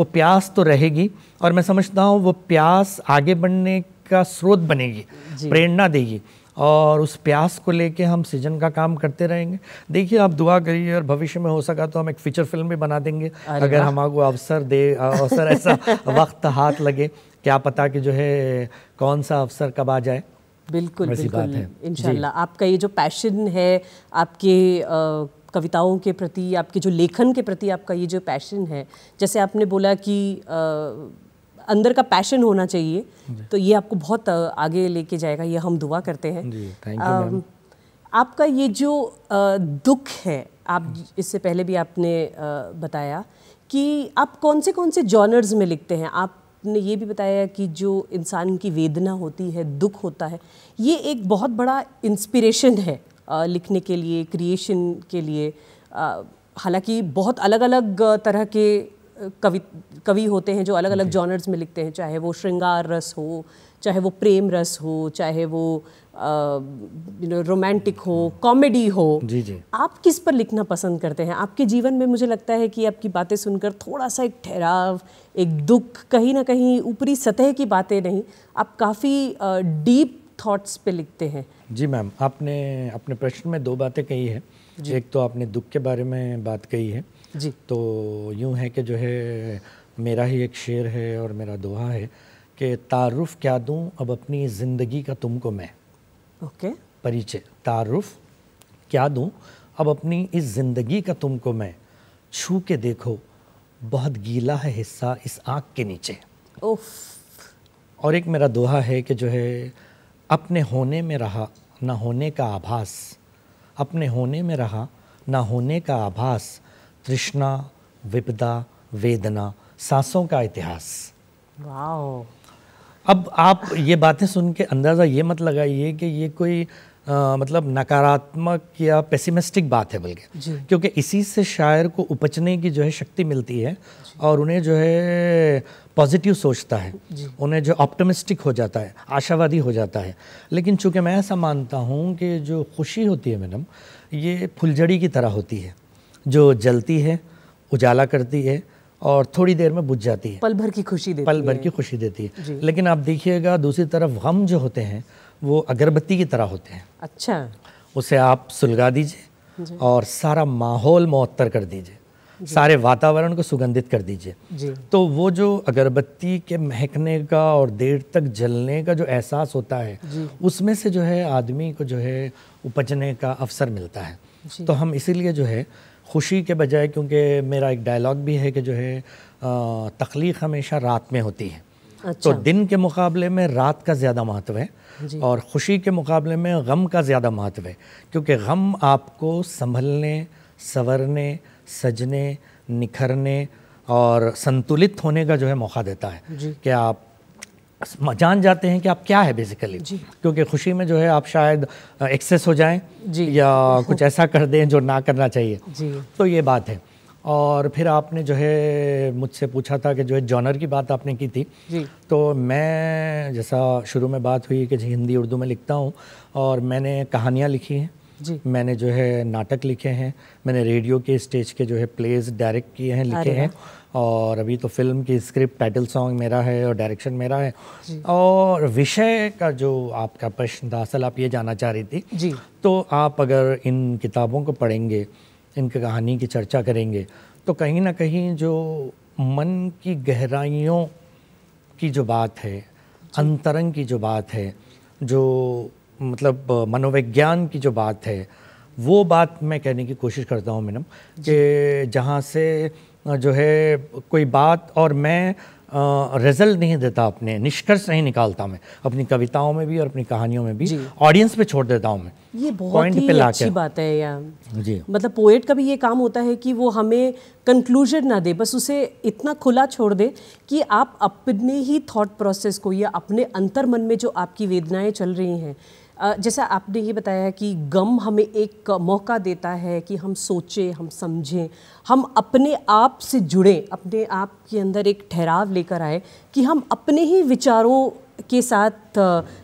B: वो प्यास तो रहेगी और मैं समझता हूँ वो प्यास आगे बढ़ने का स्रोत बनेगी प्रेरणा देगी और उस प्यास को लेके हम सीजन का काम करते रहेंगे देखिए आप दुआ करिए और भविष्य में हो सका तो हम एक फीचर फिल्म भी बना देंगे अगर आपको अवसर दे अवसर ऐसा वक्त हाथ लगे क्या पता कि जो है कौन सा अवसर कब आ जाए बिल्कुल बिल्कुल इनशाला
A: आपका ये जो पैशन है आपके कविताओं के प्रति आपके जो लेखन के प्रति आपका ये जो पैशन है जैसे आपने बोला कि आ, अंदर का पैशन होना चाहिए तो ये आपको बहुत आगे लेके जाएगा ये हम दुआ करते हैं आपका ये जो दुख है आप इससे पहले भी आपने बताया कि आप कौन से कौन से जॉनर्स में लिखते हैं आपने ये भी बताया कि जो इंसान की वेदना होती है दुख होता है ये एक बहुत बड़ा इंस्पिरेशन है लिखने के लिए क्रिएशन के लिए हालांकि बहुत अलग अलग तरह के कवि कवि होते हैं जो अलग अलग जॉनर्स में लिखते हैं चाहे वो श्रृंगार रस हो चाहे वो प्रेम रस हो चाहे वो यू नो रोमांटिक हो कॉमेडी हो जी जी आप किस पर लिखना पसंद करते हैं आपके जीवन में मुझे लगता है कि आपकी बातें सुनकर थोड़ा सा एक ठहराव एक दुख कहीं ना कहीं ऊपरी सतह की बातें नहीं आप काफ़ी डीप
B: थॉट्स पे लिखते हैं जी मैम आपने अपने प्रश्न में दो बातें कही हैं एक तो आपने दुख के बारे में बात कही है जी तो यूँ है कि जो है मेरा ही एक शेर है और मेरा दोहा है कि तारुफ क्या दूँ अब अपनी ज़िंदगी का तुमको मैं ओके परिचय तारुफ क्या दूँ अब अपनी इस ज़िंदगी का तुमको मैं छू के देखो बहुत गीला है हिस्सा इस आँख के नीचे ओफ और एक मेरा दोहा है कि जो है अपने होने में रहा ना होने का आभास अपने होने में रहा ना होने का आभास तृष्णा विपदा वेदना सांसों का इतिहास अब आप ये बातें सुन के अंदाज़ा ये मत लगाइए कि ये कोई आ, मतलब नकारात्मक या पेसिमिस्टिक बात है बल्कि क्योंकि इसी से शायर को उपजने की जो है शक्ति मिलती है और उन्हें जो है पॉजिटिव सोचता है उन्हें जो ऑप्टमिस्टिक हो जाता है आशावादी हो जाता है लेकिन चूंकि मैं ऐसा मानता हूँ कि जो खुशी होती है मैडम ये फुलझड़ी की तरह होती है जो जलती है उजाला करती है और थोड़ी देर में बुझ जाती है पल
A: भर की खुशी देती पल भर की खुशी
B: देती है लेकिन आप देखिएगा दूसरी तरफ गम जो होते हैं वो अगरबत्ती की तरह होते हैं अच्छा उसे आप सुलगा दीजिए और सारा माहौल मअतर कर दीजिए सारे वातावरण को सुगंधित कर दीजिए तो वो जो अगरबत्ती के महकने का और देर तक जलने का जो एहसास होता है उसमें से जो है आदमी को जो है उपजने का अवसर मिलता है तो हम इसीलिए जो है खुशी के बजाय क्योंकि मेरा एक डायलॉग भी है कि जो है तख्लीक हमेशा रात में होती है तो अच्छा। तो दिन के मुकाबले में रात का ज़्यादा महत्व है और ख़ुशी के मुकाबले में गम का ज़्यादा महत्व है क्योंकि गम आपको संभलने संवरने सजने निखरने और संतुलित होने का जो है मौका देता है कि आप जान जाते हैं कि आप क्या है बेसिकली क्योंकि खुशी में जो है आप शायद एक्सेस हो जाएं या कुछ ऐसा कर दें जो ना करना चाहिए तो ये बात है और फिर आपने जो है मुझसे पूछा था कि जो है जॉनर की बात आपने की थी तो मैं जैसा शुरू में बात हुई कि हिंदी उर्दू में लिखता हूँ और मैंने कहानियाँ लिखी हैं जी मैंने जो है नाटक लिखे हैं मैंने रेडियो के स्टेज के जो है प्लेज डायरेक्ट किए हैं लिखे हैं और अभी तो फिल्म की स्क्रिप्ट टाइटल सॉन्ग मेरा है और डायरेक्शन मेरा है और विषय का जो आपका प्रश्न था असल आप ये जानना चाह रही थी जी तो आप अगर इन किताबों को पढ़ेंगे इनकी कहानी की चर्चा करेंगे तो कहीं ना कहीं जो मन की गहराइयों की जो बात है अंतरंग की जो बात है जो मतलब मनोविज्ञान की जो बात है वो बात मैं कहने की कोशिश करता हूँ मैडम कि जहाँ से जो है कोई बात और मैं रिजल्ट नहीं देता अपने निष्कर्ष नहीं निकालता मैं अपनी कविताओं में भी और अपनी कहानियों में भी ऑडियंस पे छोड़ देता हूँ मैं
A: ये बहुत ही अच्छी बात है यार जी मतलब पोएट का भी ये काम होता है कि वो हमें कंक्लूजन ना दे बस उसे इतना खुला छोड़ दे कि आप अपने ही थॉट प्रोसेस को या अपने अंतर मन में जो आपकी वेदनाएं चल रही हैं जैसा आपने ये बताया कि गम हमें एक मौका देता है कि हम सोचें हम समझें हम अपने आप से जुड़ें अपने आप के अंदर एक ठहराव लेकर आए कि हम अपने ही विचारों के साथ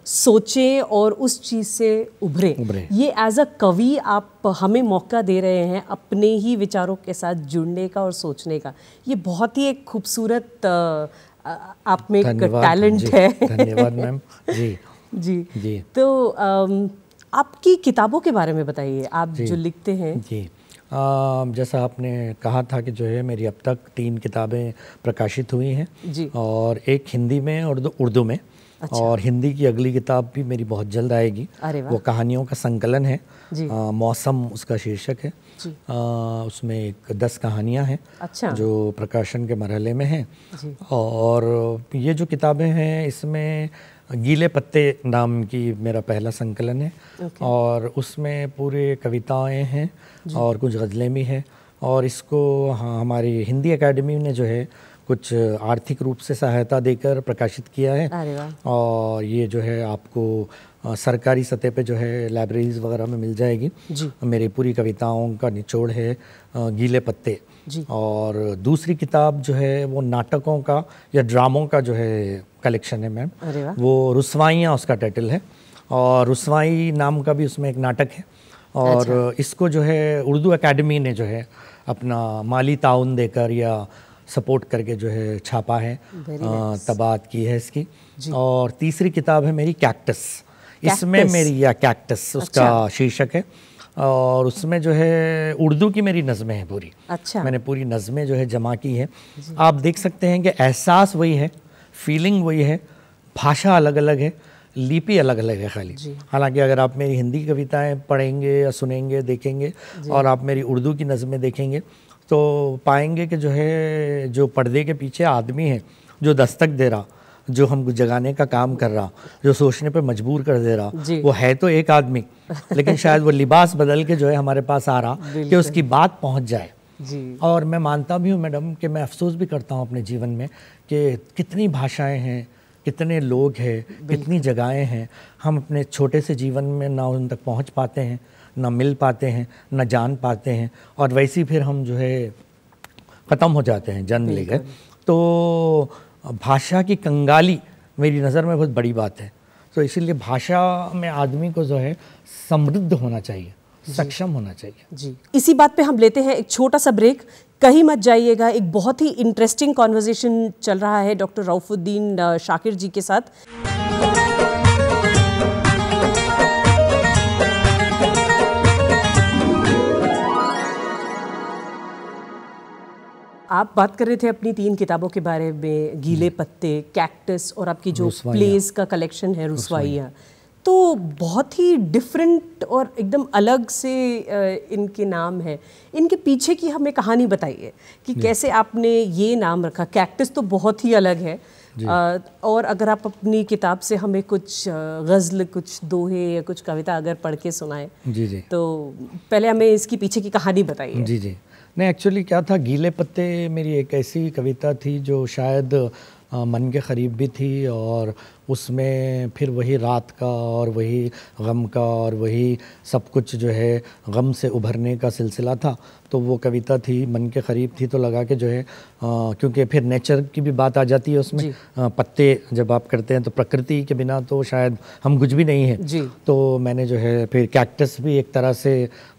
A: सोचें और उस चीज़ से उभरें उभरे। ये एज अ कवि आप हमें मौका दे रहे हैं अपने ही विचारों के साथ जुड़ने का और सोचने का ये बहुत ही एक खूबसूरत आप में एक टैलेंट है धन्यवाद मैम जी जी जी तो आपकी किताबों के बारे में बताइए आप जो लिखते हैं
B: जी आ, जैसा आपने कहा था कि जो है मेरी अब तक तीन किताबें प्रकाशित हुई हैं जी और एक हिंदी में और दो उर्दू में अच्छा। और हिंदी की अगली किताब भी मेरी बहुत जल्द आएगी वो कहानियों का संकलन है आ, मौसम उसका शीर्षक है आ, उसमें एक दस कहानियां हैं अच्छा। जो प्रकाशन के मरहले में हैं और ये जो किताबें हैं इसमें गीले पत्ते नाम की मेरा पहला संकलन है okay. और उसमें पूरे कविताएं हैं और कुछ गज़लें भी हैं और इसको हाँ हमारी हिंदी एकेडमी ने जो है कुछ आर्थिक रूप से सहायता देकर प्रकाशित किया है और ये जो है आपको सरकारी सतह पे जो है लाइब्रेरीज वगैरह में मिल जाएगी जी मेरी पूरी कविताओं का निचोड़ है गीले पत्ते जी और दूसरी किताब जो है वो नाटकों का या ड्रामों का जो है कलेक्शन है मैम वो रुसवाइयाँ उसका टाइटल है और रुसवाई नाम का भी उसमें एक नाटक है और अच्छा। इसको जो है उर्दू अकेडमी ने जो है अपना माली ताउन देकर या सपोर्ट करके जो है छापा है तबाद की है इसकी और तीसरी किताब है मेरी कैक्टस इसमें मेरी या कैक्टस अच्छा। उसका अच्छा। शीर्षक है और उसमें जो है उर्दू की मेरी नज़में हैं पूरी अच्छा मैंने पूरी नज़में जो है जमा की हैं आप देख सकते हैं कि एहसास वही है फीलिंग वही है भाषा अलग अलग है लिपि अलग अलग है खाली हालांकि अगर आप मेरी हिंदी कविताएं पढ़ेंगे या सुनेंगे देखेंगे और आप मेरी उर्दू की नज़में देखेंगे तो पाएंगे कि जो है जो पर्दे के पीछे आदमी है जो दस्तक दे रहा जो हम जगाने का काम कर रहा जो सोचने पर मजबूर कर दे रहा वो है तो एक आदमी लेकिन शायद वो लिबास बदल के जो है हमारे पास आ रहा कि उसकी बात पहुंच जाए जी और मैं मानता भी हूँ मैडम कि मैं अफसोस भी करता हूँ अपने जीवन में कि कितनी भाषाएं हैं कितने लोग हैं कितनी जगहें हैं हम अपने छोटे से जीवन में ना उन तक पहुँच पाते हैं ना मिल पाते हैं ना जान पाते हैं और वैसे फिर हम जो है ख़त्म हो जाते हैं जन्म ले गए तो भाषा की कंगाली मेरी नज़र में बहुत बड़ी बात है तो इसीलिए भाषा में आदमी को जो है समृद्ध होना चाहिए सक्षम होना चाहिए जी
A: इसी बात पे हम लेते हैं एक छोटा सा ब्रेक कहीं मत जाइएगा एक बहुत ही इंटरेस्टिंग कॉन्वर्जेशन चल रहा है डॉक्टर रऊफुद्दीन शाकिर जी के साथ आप बात कर रहे थे अपनी तीन किताबों के बारे में गीले पत्ते कैक्टस और आपकी जो प्लेस का कलेक्शन है रसवाइया तो बहुत ही डिफरेंट और एकदम अलग से इनके नाम है इनके पीछे की हमें कहानी बताइए कि कैसे आपने ये नाम रखा कैक्टस तो बहुत ही अलग है आ, और अगर आप अपनी किताब से हमें कुछ गज़ल कुछ दोहे या कुछ कविता अगर पढ़ के सुनाएं जी जी तो पहले हमें इसकी पीछे की कहानी बताइए जी जी
B: नहीं एक्चुअली क्या था गीले पत्ते मेरी एक ऐसी कविता थी जो शायद आ, मन के करीब भी थी और उसमें फिर वही रात का और वही गम का और वही सब कुछ जो है गम से उभरने का सिलसिला था तो वो कविता थी मन के करीब थी तो लगा कि जो है क्योंकि फिर नेचर की भी बात आ जाती है उसमें आ, पत्ते जब आप करते हैं तो प्रकृति के बिना तो शायद हम कुछ भी नहीं हैं तो मैंने जो है फिर कैक्टस भी एक तरह से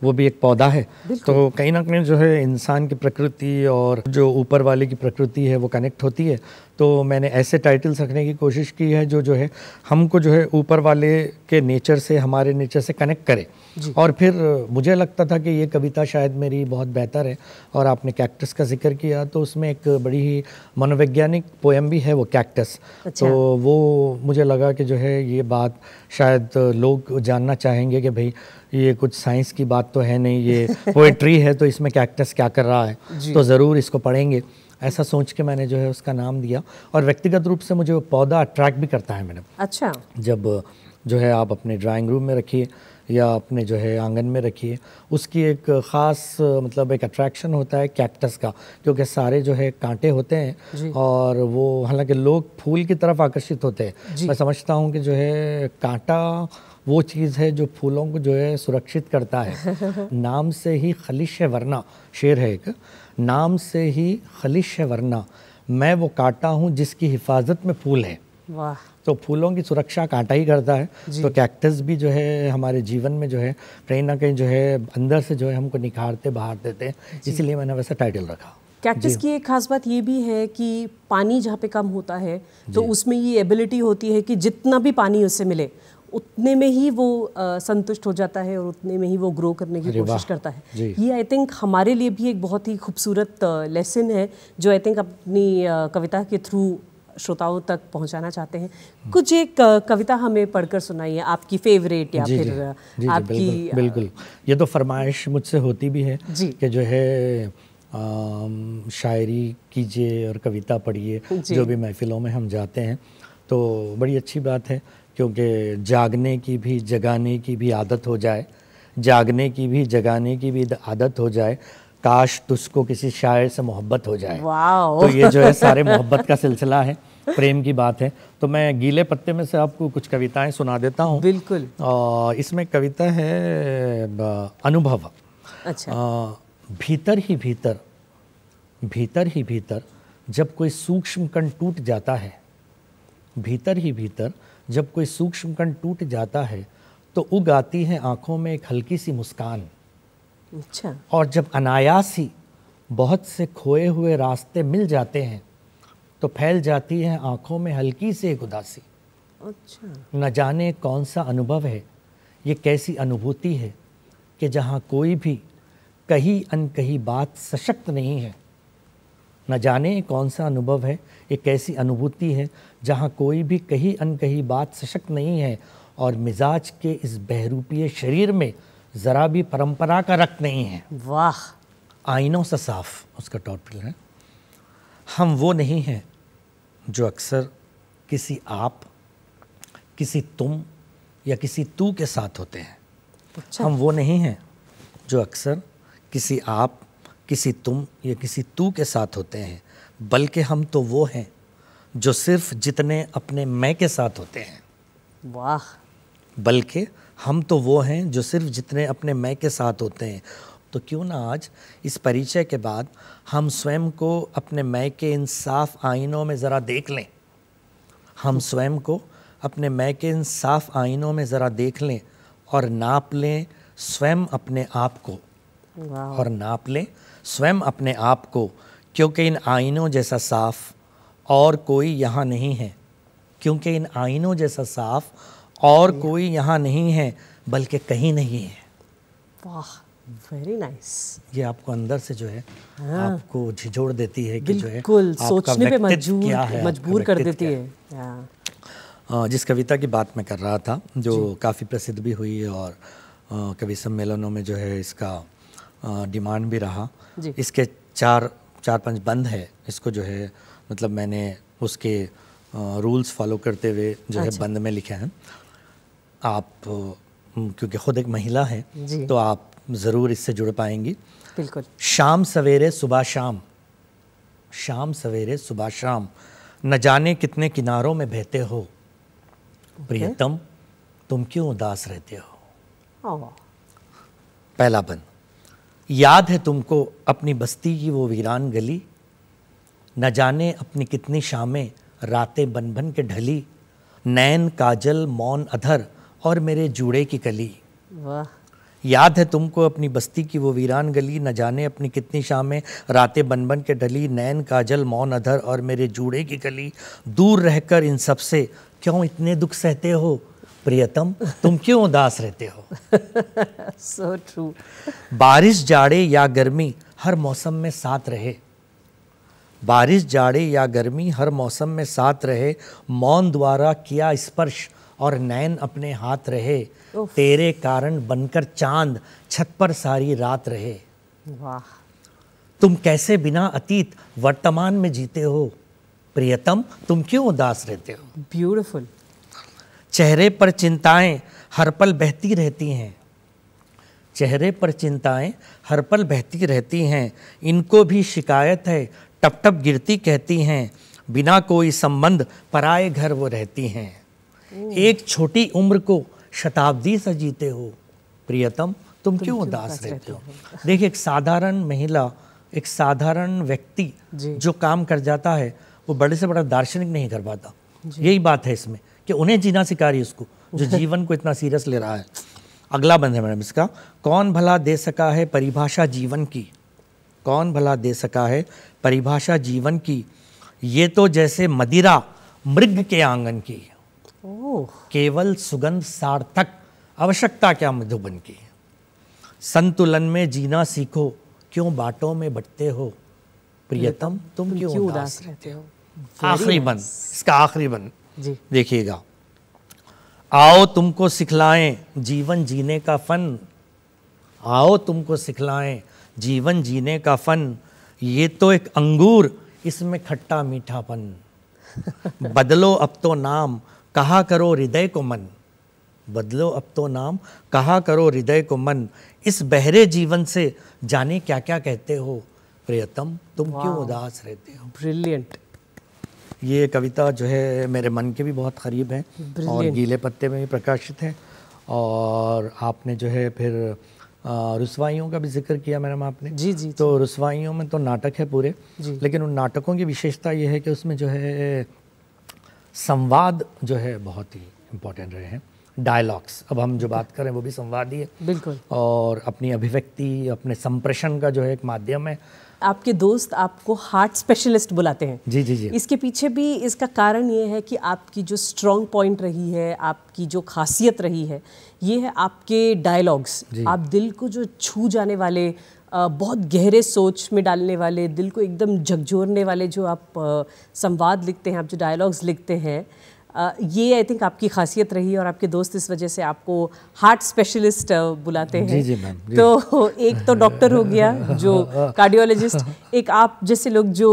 B: वो भी एक पौधा है तो कहीं ना कहीं जो है इंसान की प्रकृति और जो ऊपर वाले की प्रकृति है वो कनेक्ट होती है तो मैंने ऐसे टाइटल्स रखने की कोशिश की है जो वीडियो जो है हमको जो है ऊपर वाले के नेचर से हमारे नेचर से कनेक्ट करे और फिर मुझे लगता था कि ये कविता शायद मेरी बहुत बेहतर है और आपने कैक्टस का जिक्र किया तो उसमें एक बड़ी ही मनोवैज्ञानिक पोएम भी है वो कैक्टस अच्छा। तो वो मुझे लगा कि जो है ये बात शायद लोग जानना चाहेंगे कि भाई ये कुछ साइंस की बात तो है नहीं ये पोएट्री है तो इसमें कैक्टस क्या कर रहा है तो ज़रूर इसको पढ़ेंगे ऐसा सोच के मैंने जो है उसका नाम दिया और व्यक्तिगत रूप से मुझे वो पौधा अट्रैक्ट भी करता है मैडम अच्छा जब जो है आप अपने ड्राइंग रूम में रखिए या अपने जो है आंगन में रखिए उसकी एक ख़ास मतलब एक अट्रैक्शन होता है कैक्टस का क्योंकि सारे जो है कांटे होते हैं और वो हालांकि लोग फूल की तरफ आकर्षित होते हैं मैं समझता हूँ कि जो है कांटा वो चीज़ है जो फूलों को जो है सुरक्षित करता है नाम से ही खलिश है वरना शेर है एक नाम से ही खलिश है वरना मैं वो कांटा हूँ जिसकी हिफाजत में फूल है तो फूलों की सुरक्षा कांटा ही करता है तो कैक्टस भी जो है हमारे जीवन में जो है कहीं ना कहीं जो है अंदर से जो है हमको निखारते बाहर देते हैं इसीलिए मैंने वैसा टाइटल रखा
A: कैक्टस की एक खास बात ये भी है कि पानी जहाँ पे कम होता है तो उसमें ये एबिलिटी होती है कि जितना भी पानी उससे मिले उतने में ही वो संतुष्ट हो जाता है और उतने में ही वो ग्रो करने की कोशिश करता है ये आई थिंक हमारे लिए भी एक बहुत ही खूबसूरत लेसन है जो आई थिंक अपनी कविता के थ्रू श्रोताओं तक पहुंचाना चाहते हैं हम्म। कुछ एक कविता हमें पढ़कर सुनाइए आपकी फेवरेट या फिर आपकी
B: बिल्कुल, ये तो फरमाइश मुझसे होती भी है कि जो है शायरी कीजिए और कविता पढ़िए जो भी महफिलों में हम जाते हैं तो बड़ी अच्छी बात है क्योंकि जागने की भी जगाने की भी आदत हो जाए जागने की भी जगाने की भी आदत हो जाए काश तुझको किसी शायर से मोहब्बत हो जाए तो ये जो है सारे मोहब्बत का सिलसिला है प्रेम की बात है तो मैं गीले पत्ते में से आपको कुछ कविताएं सुना देता हूँ बिल्कुल इसमें कविता है अनुभव अच्छा आ, भीतर ही भीतर भीतर ही भीतर जब कोई सूक्ष्म कण टूट जाता है भीतर ही भीतर जब कोई सूक्ष्म कण टूट जाता है तो उग आती है आँखों में एक हल्की सी मुस्कान अच्छा और जब अनायास ही बहुत से खोए हुए रास्ते मिल जाते हैं तो फैल जाती है आँखों में हल्की सी एक उदासी अच्छा न जाने कौन सा अनुभव है ये कैसी अनुभूति है कि जहाँ कोई भी कहीं अनकहीं बात सशक्त नहीं है न जाने कौन सा अनुभव है एक ऐसी अनुभूति है जहाँ कोई भी कहीं अनकही बात सशक्त नहीं है और मिजाज के इस बहरूपीय शरीर में ज़रा भी परंपरा का रक्त नहीं है वाह आइनों से साफ उसका टॉपिक है हम वो नहीं हैं जो अक्सर किसी आप किसी तुम या किसी तू के साथ होते हैं अच्छा। हम वो नहीं हैं जो अक्सर किसी आप किसी तुम या किसी तू के साथ होते हैं बल्कि हम तो वो हैं जो सिर्फ जितने अपने मैं के साथ होते हैं वाह बल्कि हम तो वो हैं जो सिर्फ जितने अपने मैं के साथ होते हैं तो क्यों ना आज इस परिचय के बाद हम स्वयं को अपने मैं के इन साफ आइनों में ज़रा देख लें हम स्वयं को अपने मैं के इन साफ आइनों में ज़रा देख लें और नाप लें स्वयं अपने आप को और नाप लें स्वयं अपने आप को क्योंकि इन आइनों जैसा साफ और कोई यहाँ नहीं है क्योंकि इन आइनों जैसा साफ और कोई यहाँ नहीं है बल्कि कहीं नहीं है
A: वाह वेरी नाइस
B: ये आपको अंदर से जो है हाँ। आपको झिझोड़ देती है कि जो है बिल्कुल सोचने पे मजबूर मजबूर कर देती
A: है
B: जिस कविता की बात मैं कर रहा था जो काफ़ी प्रसिद्ध भी हुई और कवि सम्मेलनों में जो है इसका डिमांड भी रहा इसके चार चार पांच बंद है इसको जो है मतलब मैंने उसके रूल्स फॉलो करते हुए जो है अच्छा। बंद में लिखे हैं आप क्योंकि खुद एक महिला है तो आप ज़रूर इससे जुड़ पाएंगी बिल्कुल शाम सवेरे सुबह शाम शाम सवेरे सुबह शाम न जाने कितने किनारों में बहते हो प्रियतम तुम क्यों उदास रहते हो पहला बंद याद है तुमको अपनी बस्ती की वो वीरान गली न जाने अपनी कितनी शामें रातें बन बन के ढली नैन काजल मौन अधर और मेरे जूड़े की कली वाह याद है तुमको अपनी बस्ती की वो वीरान गली न जाने अपनी कितनी शामें रातें बन बन के ढली नैन काजल मौन अधर और मेरे जूड़े की कली दूर रहकर इन सब से क्यों इतने दुख सहते हो प्रियतम तुम क्यों उदास रहते हो
A: सो so ट्रू
B: बारिश जाड़े या गर्मी हर मौसम में साथ रहे बारिश जाड़े या गर्मी हर मौसम में साथ रहे मौन द्वारा किया स्पर्श और नैन अपने हाथ रहे तेरे कारण बनकर चांद छत पर सारी रात रहे वाह तुम कैसे बिना अतीत वर्तमान में जीते हो प्रियतम तुम क्यों उदास रहते हो ब्यूटिफुल चेहरे पर चिंताएं हर पल बहती रहती हैं चेहरे पर चिंताएं हर पल बहती रहती हैं इनको भी शिकायत है टप टप गिरती कहती हैं बिना कोई संबंध पराए घर वो रहती हैं एक छोटी उम्र को शताब्दी से जीते हो प्रियतम तुम क्यों उदास रहते हो देखिए एक साधारण महिला एक साधारण व्यक्ति जो काम कर जाता है वो बड़े से बड़ा दार्शनिक नहीं कर पाता यही बात है इसमें कि उन्हें जीना है उसको जो जीवन को इतना सीरियस ले रहा है अगला बंद है मैडम इसका कौन भला दे सका है परिभाषा जीवन की कौन भला दे सका है परिभाषा जीवन की ये तो जैसे मदिरा मृग के आंगन की केवल सुगंध सार्थक आवश्यकता क्या मधुबन की संतुलन में जीना सीखो क्यों बाटों में बटते हो प्रियतम तुम क्यों उदास रहते हो आखिरी बन इसका आखिरी बन देखिएगा आओ तुमको सिखलाएं जीवन जीने का फन आओ तुमको सिखलाएं जीवन जीने का फन ये तो एक अंगूर इसमें खट्टा मीठापन बदलो अब तो नाम कहा करो हृदय को मन बदलो अब तो नाम कहा करो हृदय को मन इस बहरे जीवन से जाने क्या क्या कहते हो प्रियतम तुम क्यों उदास रहते हो ब्रिलियंट ये कविता जो है मेरे मन के भी बहुत करीब है और गीले पत्ते में भी प्रकाशित है और आपने जो है फिर रसवाइयों का भी जिक्र किया मैडम आपने जी जी तो रसवाइयों में तो नाटक है पूरे लेकिन उन नाटकों की विशेषता ये है कि उसमें जो है संवाद जो है बहुत ही इम्पोर्टेंट रहे हैं डायलॉग्स अब हम जो बात करें वो भी संवाद ही है बिल्कुल और अपनी अभिव्यक्ति अपने संप्रेषण का जो है एक माध्यम है आपके दोस्त आपको हार्ट स्पेशलिस्ट बुलाते हैं जी जी जी
A: इसके पीछे भी इसका कारण ये है कि आपकी जो स्ट्रॉन्ग पॉइंट रही है आपकी जो खासियत रही है ये है आपके डायलॉग्स आप दिल को जो छू जाने वाले बहुत गहरे सोच में डालने वाले दिल को एकदम झकझोरने वाले जो आप संवाद लिखते हैं आप जो डायलॉग्स लिखते हैं ये आई थिंक आपकी खासियत रही और आपके दोस्त इस वजह से आपको हार्ट स्पेशलिस्ट बुलाते हैं जी जी मैम तो एक तो डॉक्टर हो गया जो कार्डियोलॉजिस्ट एक आप जैसे लोग जो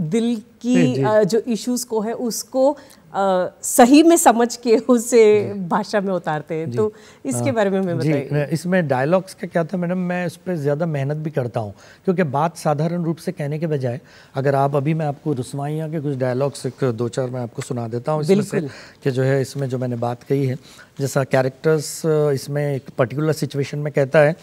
A: दिल की जो इश्यूज को है उसको आ, सही में समझ के
B: उसे भाषा में उतारते हैं तो इसके आ, हाँ। बारे में मैं इसमें डायलॉग्स का क्या था मैडम मैं इस पर ज़्यादा मेहनत भी करता हूँ क्योंकि बात साधारण रूप से कहने के बजाय अगर आप अभी मैं आपको रसवाइयाँ के कुछ डायलॉग्स एक दो चार मैं आपको सुना देता हूँ इसमें कि जो है इसमें जो मैंने बात कही है जैसा कैरेक्टर्स इसमें एक पर्टिकुलर सिचुएशन में कहता है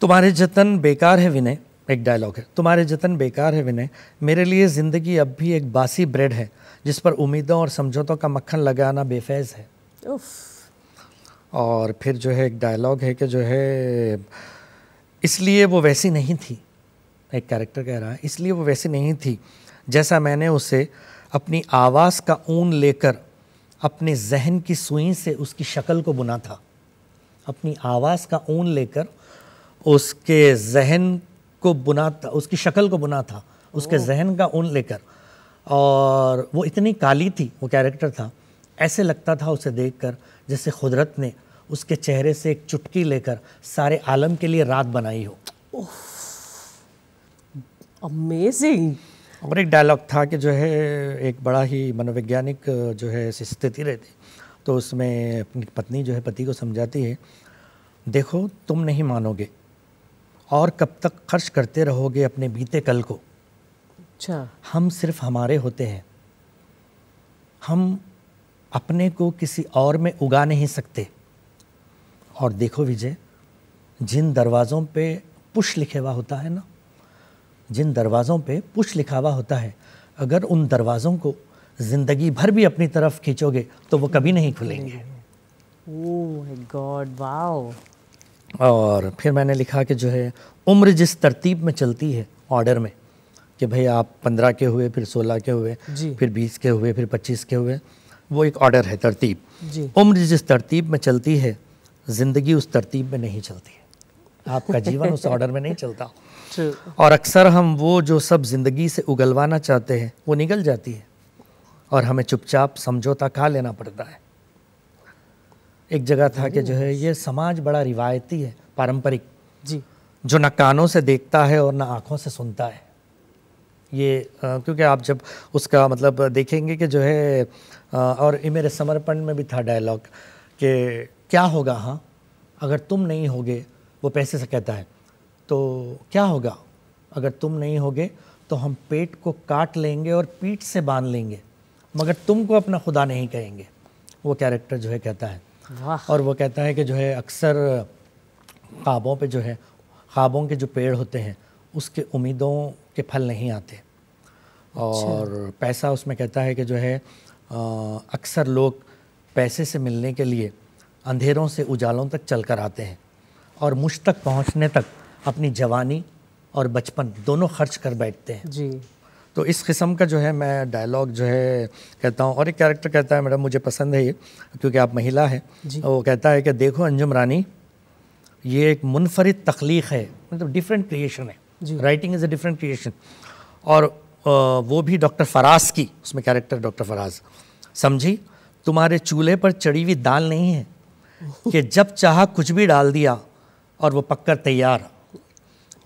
B: तुम्हारे जतन बेकार है विनय एक डायलॉग है तुम्हारे जतन बेकार है विनय मेरे लिए ज़िंदगी अब भी एक बासी ब्रेड है जिस पर उम्मीदों और समझौतों का मक्खन लगाना बेफैज है और फिर जो है एक डायलॉग है कि जो है इसलिए वो वैसी नहीं थी एक कैरेक्टर कह रहा है इसलिए वो वैसी नहीं थी जैसा मैंने उसे अपनी आवाज़ का ऊन लेकर अपने जहन की सुई से उसकी शक्ल को बुना था अपनी आवाज़ का ऊन लेकर उसके जहन को बुना था उसकी शक्ल को बुना था उसके जहन का ऊन लेकर और वो इतनी काली थी वो कैरेक्टर था ऐसे लगता था उसे देखकर जैसे खुदरत ने उसके चेहरे से एक चुटकी लेकर सारे आलम के लिए रात बनाई हो अमेजिंग और एक डायलॉग था कि जो है एक बड़ा ही मनोवैज्ञानिक जो है ऐसी स्थिति रहती तो उसमें अपनी पत्नी जो है पति को समझाती है देखो तुम नहीं मानोगे और कब तक खर्च करते रहोगे अपने बीते कल को अच्छा हम सिर्फ हमारे होते हैं हम अपने को किसी और में उगा नहीं सकते और देखो विजय जिन दरवाज़ों पे पुश लिखे हुआ होता है ना जिन दरवाज़ों पे पुश लिखा हुआ होता है अगर उन दरवाज़ों को ज़िंदगी भर भी अपनी तरफ खींचोगे तो वो कभी नहीं खुलेंगे
A: ओह गॉड वाओ
B: और फिर मैंने लिखा कि जो है उम्र जिस तरतीब में चलती है ऑर्डर में कि भाई आप पंद्रह के हुए फिर सोलह के हुए फिर बीस के हुए फिर पच्चीस के हुए वो एक ऑर्डर है तरतीब उम्र जिस तरतीब में चलती है ज़िंदगी उस तरतीब में नहीं चलती है आपका जीवन उस ऑर्डर में नहीं चलता और अक्सर हम वो जो सब ज़िंदगी से उगलवाना चाहते हैं वो निकल जाती है और हमें चुपचाप समझौता खा लेना पड़ता है एक जगह था कि जो है ये समाज बड़ा रिवायती है पारंपरिक जी जो ना कानों से देखता है और ना आँखों से सुनता है ये आ, क्योंकि आप जब उसका मतलब देखेंगे कि जो है आ, और ये मेरे समर्पण में भी था डायलॉग कि क्या होगा हाँ अगर तुम नहीं होगे वो पैसे से कहता है तो क्या होगा अगर तुम नहीं होगे तो हम पेट को काट लेंगे और पीठ से बांध लेंगे मगर तुमको अपना खुदा नहीं कहेंगे वो कैरेक्टर जो है कहता है और वो कहता है कि जो है अक्सर ख्वाबों पे जो है ख्वाबों के जो पेड़ होते हैं उसके उम्मीदों के फल नहीं आते अच्छा। और पैसा उसमें कहता है कि जो है अक्सर लोग पैसे से मिलने के लिए अंधेरों से उजालों तक चल कर आते हैं और मुझ तक पहुँचने तक अपनी जवानी और बचपन दोनों खर्च कर बैठते हैं जी तो इस किस्म का जो है मैं डायलॉग जो है कहता हूँ और एक कैरेक्टर कहता है मैडम मुझे पसंद है ये क्योंकि आप महिला है वो कहता है कि देखो अंजुम रानी ये एक मुनफरद तख्लीक है मतलब डिफरेंट क्रिएशन है writing is a different creation और वो भी डॉक्टर फराज की उसमें कैरेक्टर डॉक्टर फराज समझी तुम्हारे चूल्हे पर चढ़ी हुई दाल नहीं है कि जब चाह कुछ भी डाल दिया और वो पककर तैयार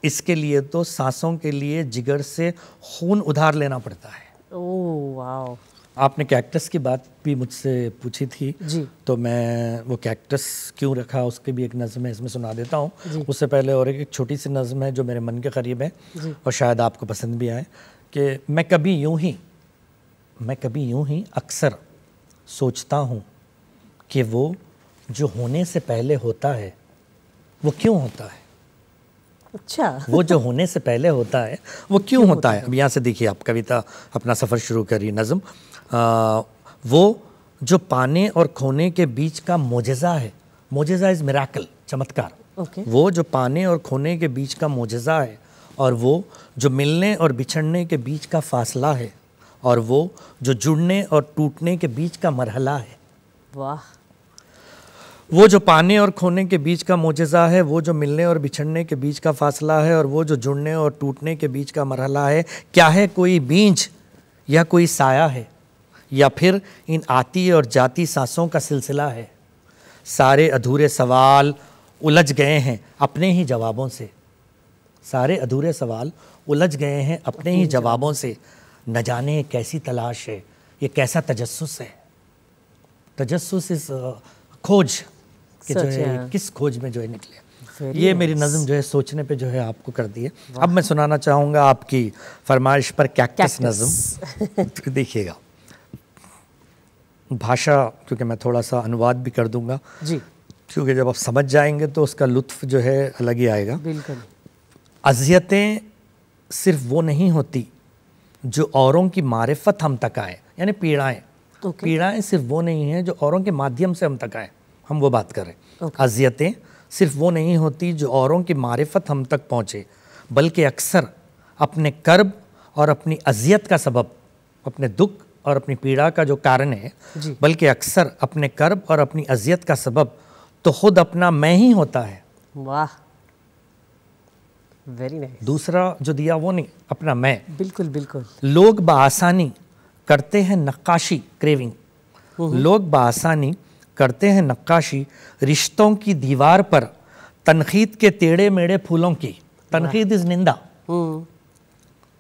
B: इसके लिए तो सांसों के लिए जिगर से खून उधार लेना पड़ता है
A: ओह
B: आपने कैक्टस की बात भी मुझसे पूछी थी जी तो मैं वो कैक्टस क्यों रखा उसकी भी एक नज़म है इसमें सुना देता हूँ उससे पहले और एक छोटी सी नज़म है जो मेरे मन के करीब है और शायद आपको पसंद भी आए कि मैं कभी यूं ही मैं कभी यूं ही अक्सर सोचता हूँ कि वो जो होने से पहले होता है वो क्यों होता है
A: अच्छा वो
B: जो होने से पहले होता है वो क्यों, क्यों होता है अब यहाँ से देखिए आप कविता अपना सफ़र शुरू करिए नज़म वो जो पाने और खोने के बीच का मोजज़ा है मोजज़ा इज़ मेराकल चमत्कार वो जो पाने और खोने के बीच का मोजज़ा है और वो जो मिलने और बिछड़ने के बीच का फासला है और वो जो जुड़ने और टूटने के बीच का मरहला है वाह वो जो पाने और खोने के बीच का मोजज़ा है वो जो मिलने और बिछड़ने के बीच का फासला है और वो जो जुड़ने और टूटने के बीच का मरहला है क्या है कोई बीज या कोई साया है या फिर इन आती और जाती सांसों का सिलसिला है सारे अधूरे सवाल उलझ गए हैं अपने ही जवाबों से सारे अधूरे सवाल उलझ गए हैं अपने ही जवाबों से न जाने कैसी तलाश है ये कैसा तजस्स है तजस्स इस खोज कि जो है किस खोज में जो है निकले ये मेरी नज़म जो है सोचने पे जो है आपको कर दी है अब मैं सुनाना चाहूँगा आपकी फरमाइश पर कैक्टस, नज़म तो देखिएगा भाषा क्योंकि मैं थोड़ा सा अनुवाद भी कर दूंगा जी क्योंकि जब आप समझ जाएंगे तो उसका लुत्फ जो है अलग ही आएगा बिल्कुल अजियतें सिर्फ वो नहीं होती जो औरों की मारिफत हम तक आए यानी पीड़ाएं okay. पीड़ाएं सिर्फ वो नहीं हैं जो औरों के माध्यम से हम तक आए हम वो बात करें अजियतें सिर्फ वो नहीं होती जो औरों की मारिफत हम तक पहुँचे बल्कि अक्सर अपने कर्ब और अपनी अजियत का सबब अपने दुख और अपनी पीड़ा का जो कारण है बल्कि अक्सर अपने कर्ब और अपनी अजियत का सबब तो खुद अपना मैं ही होता है वाह वेरी नाइस दूसरा जो दिया वो नहीं अपना मैं बिल्कुल बिल्कुल लोग बासानी करते हैं नक्काशी क्रेविंग हम्म। लोग बासानी करते हैं नक्काशी रिश्तों की दीवार पर तनखीद के टेढ़े मेढ़े फूलों की तनखीद इज निंदा हम्म।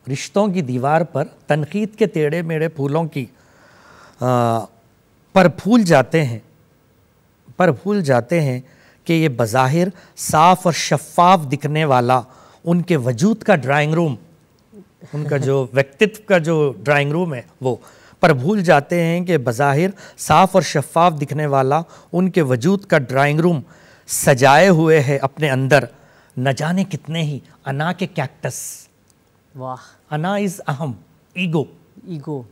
B: रिश्तों की दीवार पर तनखीद के टेढ़े मेढ़े फूलों की आ, पर फूल जाते हैं पर भूल जाते हैं कि ये बज़ाहिर साफ और शफाफ दिखने वाला उनके वजूद का ड्राइंग रूम उनका जो व्यक्तित्व का जो ड्राइंग रूम है वो पर भूल जाते हैं कि बज़ाहिर साफ़ और शफाफ दिखने वाला उनके वजूद का ड्राइंग रूम सजाए हुए है अपने अंदर न जाने कितने ही अना के कैक्टस वाह अना इज़ अहम ईगो ईगो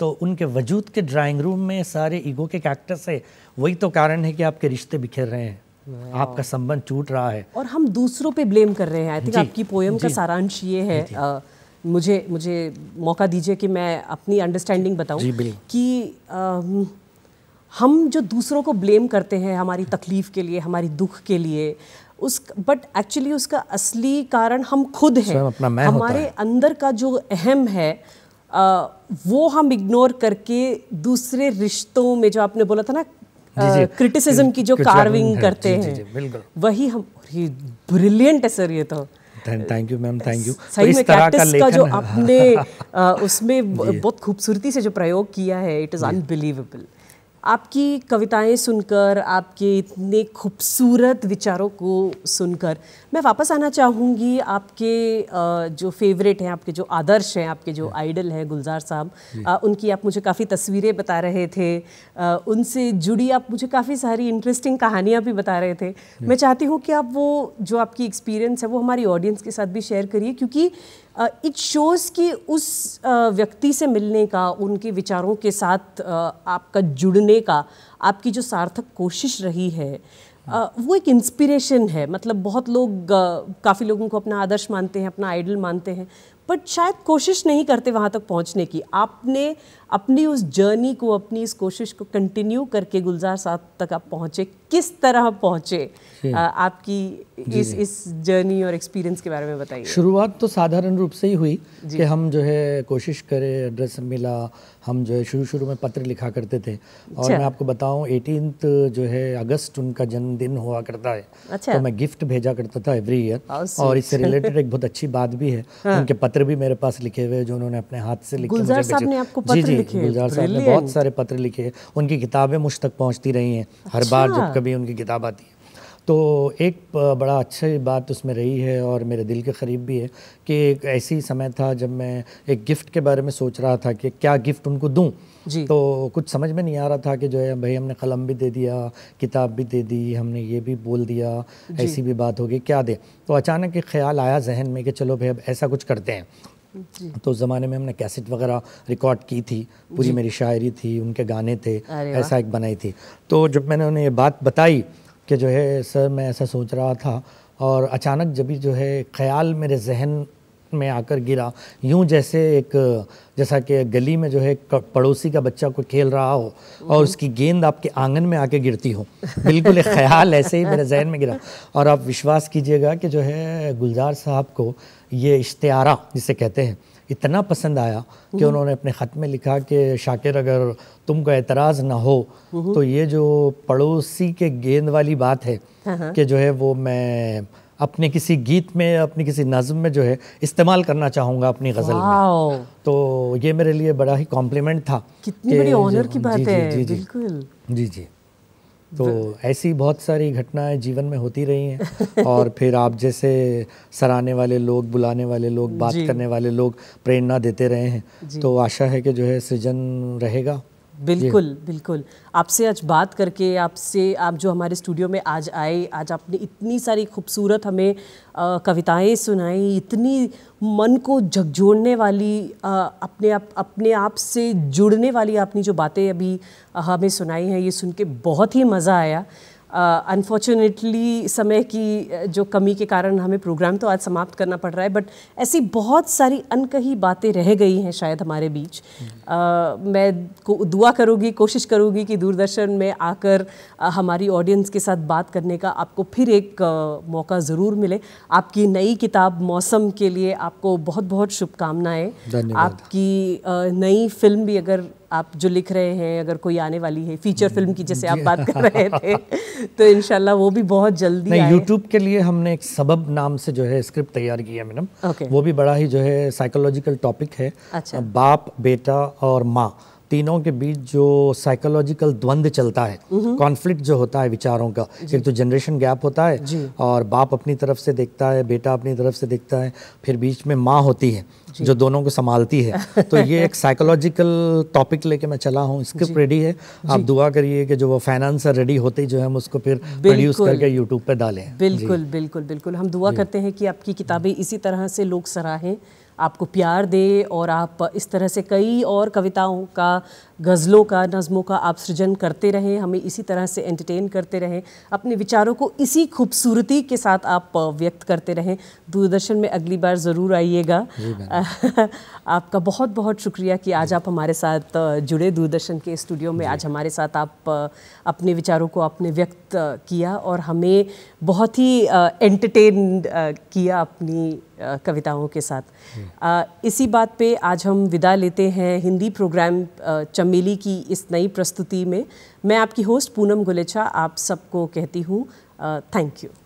B: तो उनके वजूद के ड्राइंग रूम में सारे ईगो के कैक्टस है वही तो कारण है कि आपके रिश्ते बिखर रहे हैं आपका संबंध टूट रहा है और
A: हम दूसरों पे ब्लेम कर रहे हैं आई थिंक आपकी पोयम का सारांश ये है आ, मुझे मुझे मौका दीजिए कि मैं अपनी अंडरस्टैंडिंग बताऊं कि हम जो दूसरों को ब्लेम करते हैं हमारी तकलीफ़ के लिए हमारी दुख के लिए उस बट एक्चुअली उसका असली कारण हम खुद हैं हमारे है। अंदर का जो अहम है आ, वो हम इग्नोर करके दूसरे रिश्तों में जो आपने बोला था ना क्रिटिसिज्म की जो कार्विंग करते हैं वही हम ब्रिलियंट है सर ये तो
B: thank you ma'am thank you सही तो में कैक्टस का, का जो आपने
A: उसमें बहुत खूबसूरती से जो प्रयोग किया है इट इज़ अनबिलीवेबल आपकी कविताएं सुनकर आपके इतने खूबसूरत विचारों को सुनकर मैं वापस आना चाहूँगी आपके जो फेवरेट हैं आपके जो आदर्श हैं आपके जो आइडल हैं गुलजार साहब उनकी आप मुझे काफ़ी तस्वीरें बता रहे थे उनसे जुड़ी आप मुझे काफ़ी सारी इंटरेस्टिंग कहानियाँ भी बता रहे थे मैं चाहती हूँ कि आप वो जो आपकी एक्सपीरियंस है वो हमारी ऑडियंस के साथ भी शेयर करिए क्योंकि इट uh, शोज़ कि उस uh, व्यक्ति से मिलने का उनके विचारों के साथ uh, आपका जुड़ने का आपकी जो सार्थक कोशिश रही है वो एक इंस्पिरेशन है मतलब बहुत लोग काफ़ी लोगों को अपना आदर्श मानते हैं अपना आइडल मानते हैं बट शायद कोशिश नहीं करते वहाँ तक पहुँचने की आपने अपनी उस जर्नी को अपनी इस कोशिश को कंटिन्यू करके गुलजार साहब तक आप पहुँचे किस तरह पहुँचे आपकी इस इस जर्नी और एक्सपीरियंस के बारे में बताइए
B: शुरुआत तो साधारण रूप से ही हुई कि हम जो है कोशिश करें एड्रेस मिला हम जो है शुरू शुरू में पत्र लिखा करते थे और अच्छा। मैं आपको बताऊं एटीन जो है अगस्त उनका जन्मदिन हुआ करता है अच्छा। तो मैं गिफ्ट भेजा करता था एवरी ईयर oh, और इससे रिलेटेड एक बहुत अच्छी बात भी है हाँ। उनके पत्र भी मेरे पास लिखे हुए जो उन्होंने अपने हाथ से लिखे जी जी आपको गुलजार साहब ने बहुत सारे पत्र लिखे उनकी किताबें मुझ तक पहुँचती रही हैं हर बार अच्छा। जब कभी उनकी किताब आती है तो एक बड़ा अच्छी बात उसमें रही है और मेरे दिल के करीब भी है कि एक ऐसी समय था जब मैं एक गिफ्ट के बारे में सोच रहा था कि क्या गिफ्ट उनको दूं तो कुछ समझ में नहीं आ रहा था कि जो है भाई हमने कलम भी दे दिया किताब भी दे दी हमने ये भी बोल दिया ऐसी भी बात होगी क्या दे तो अचानक एक ख्याल आया जहन में कि चलो भाई अब ऐसा कुछ करते हैं तो उस ज़माने में हमने कैसेट वगैरह रिकॉर्ड की थी पूरी मेरी शायरी थी उनके गाने थे ऐसा एक बनाई थी तो जब मैंने उन्हें ये बात बताई कि जो है सर मैं ऐसा सोच रहा था और अचानक जब भी जो है ख्याल मेरे जहन में आकर गिरा यूं जैसे एक जैसा कि गली में जो है पड़ोसी का बच्चा को खेल रहा हो और हम्म। उसकी गेंद आपके आंगन में आके गिरती हो बिल्कुल एक ख्याल ऐसे ही मेरे जहन में गिरा और आप विश्वास कीजिएगा कि जो है गुलजार साहब को ये इश्तारा जिसे कहते हैं इतना पसंद आया कि हम्म। उन्होंने अपने ख़त में लिखा कि शाकिर अगर तुमको एतराज़ ना हो हम्म। तो ये जो पड़ोसी के गेंद वाली बात है हाँ, हाँ। कि जो है वो मैं अपने किसी गीत में अपनी किसी नज़म में जो है इस्तेमाल करना चाहूँगा अपनी गज़ल में तो ये मेरे लिए बड़ा ही कॉम्प्लीमेंट था कितनी बड़ी ऑनर की बात है जी जी तो ऐसी बहुत सारी घटनाएं जीवन में होती रही हैं और फिर आप जैसे सराहने वाले लोग बुलाने वाले लोग बात करने वाले लोग प्रेरणा देते रहे हैं तो आशा है कि जो है सृजन रहेगा बिल्कुल
A: बिल्कुल आपसे आज बात करके आपसे आप जो हमारे स्टूडियो में आज आए आज आपने इतनी सारी खूबसूरत हमें कविताएं सुनाई इतनी मन को झकझोड़ने वाली आ, अपने आप अपने आप से जुड़ने वाली आपने जो बातें अभी हमें सुनाई हैं ये सुन के बहुत ही मज़ा आया अनफॉर्चुनेटली uh, समय की uh, जो कमी के कारण हमें प्रोग्राम तो आज समाप्त करना पड़ रहा है बट ऐसी बहुत सारी अनकही बातें रह गई हैं शायद हमारे बीच हम्म। uh, मैं को दुआ करूँगी कोशिश करूँगी कि दूरदर्शन में आकर uh, हमारी ऑडियंस के साथ बात करने का आपको फिर एक uh, मौका ज़रूर मिले आपकी नई किताब मौसम के लिए आपको बहुत बहुत शुभकामनाएँ आपकी uh, नई फिल्म भी अगर आप जो लिख रहे हैं अगर कोई आने वाली है फीचर फिल्म की जैसे आप बात कर रहे थे तो इनशाला वो भी बहुत जल्दी नहीं
B: यूट्यूब के लिए हमने एक सबब नाम से जो है स्क्रिप्ट तैयार की है मैडम okay. वो भी बड़ा ही जो है साइकोलॉजिकल टॉपिक है अच्छा। बाप बेटा और माँ तीनों के बीच जो साइकोलॉजिकल द्वंद चलता है कॉन्फ्लिक्ट जो होता है विचारों का एक तो जनरेशन गैप होता है और बाप अपनी तरफ से देखता है बेटा अपनी तरफ से देखता है फिर बीच में माँ होती है जो दोनों को संभालती है तो ये एक साइकोलॉजिकल टॉपिक लेके मैं चला हूँ स्क्रिप्ट रेडी है आप दुआ करिए कि जो वो फाइनेंसर रेडी होते ही जो है हम उसको फिर प्रोड्यूस करके यूट्यूब पर डालें बिल्कुल
A: बिल्कुल बिल्कुल हम दुआ करते हैं कि आपकी किताबें इसी तरह से लोग सराहें आपको प्यार दे और आप इस तरह से कई और कविताओं का गज़लों का नज़मों का आप सृजन करते रहें हमें इसी तरह से एंटरटेन करते रहें अपने विचारों को इसी खूबसूरती के साथ आप व्यक्त करते रहें दूरदर्शन में अगली बार ज़रूर आइएगा आपका बहुत बहुत शुक्रिया कि आज आप हमारे साथ जुड़े दूरदर्शन के स्टूडियो में आज हमारे साथ आप अपने विचारों को आपने व्यक्त किया और हमें बहुत ही एंटरटेन किया अपनी कविताओं के साथ इसी बात पे आज हम विदा लेते हैं हिंदी प्रोग्राम चम मिली की इस नई प्रस्तुति में मैं आपकी होस्ट पूनम गुलेचा आप सबको कहती हूँ थैंक यू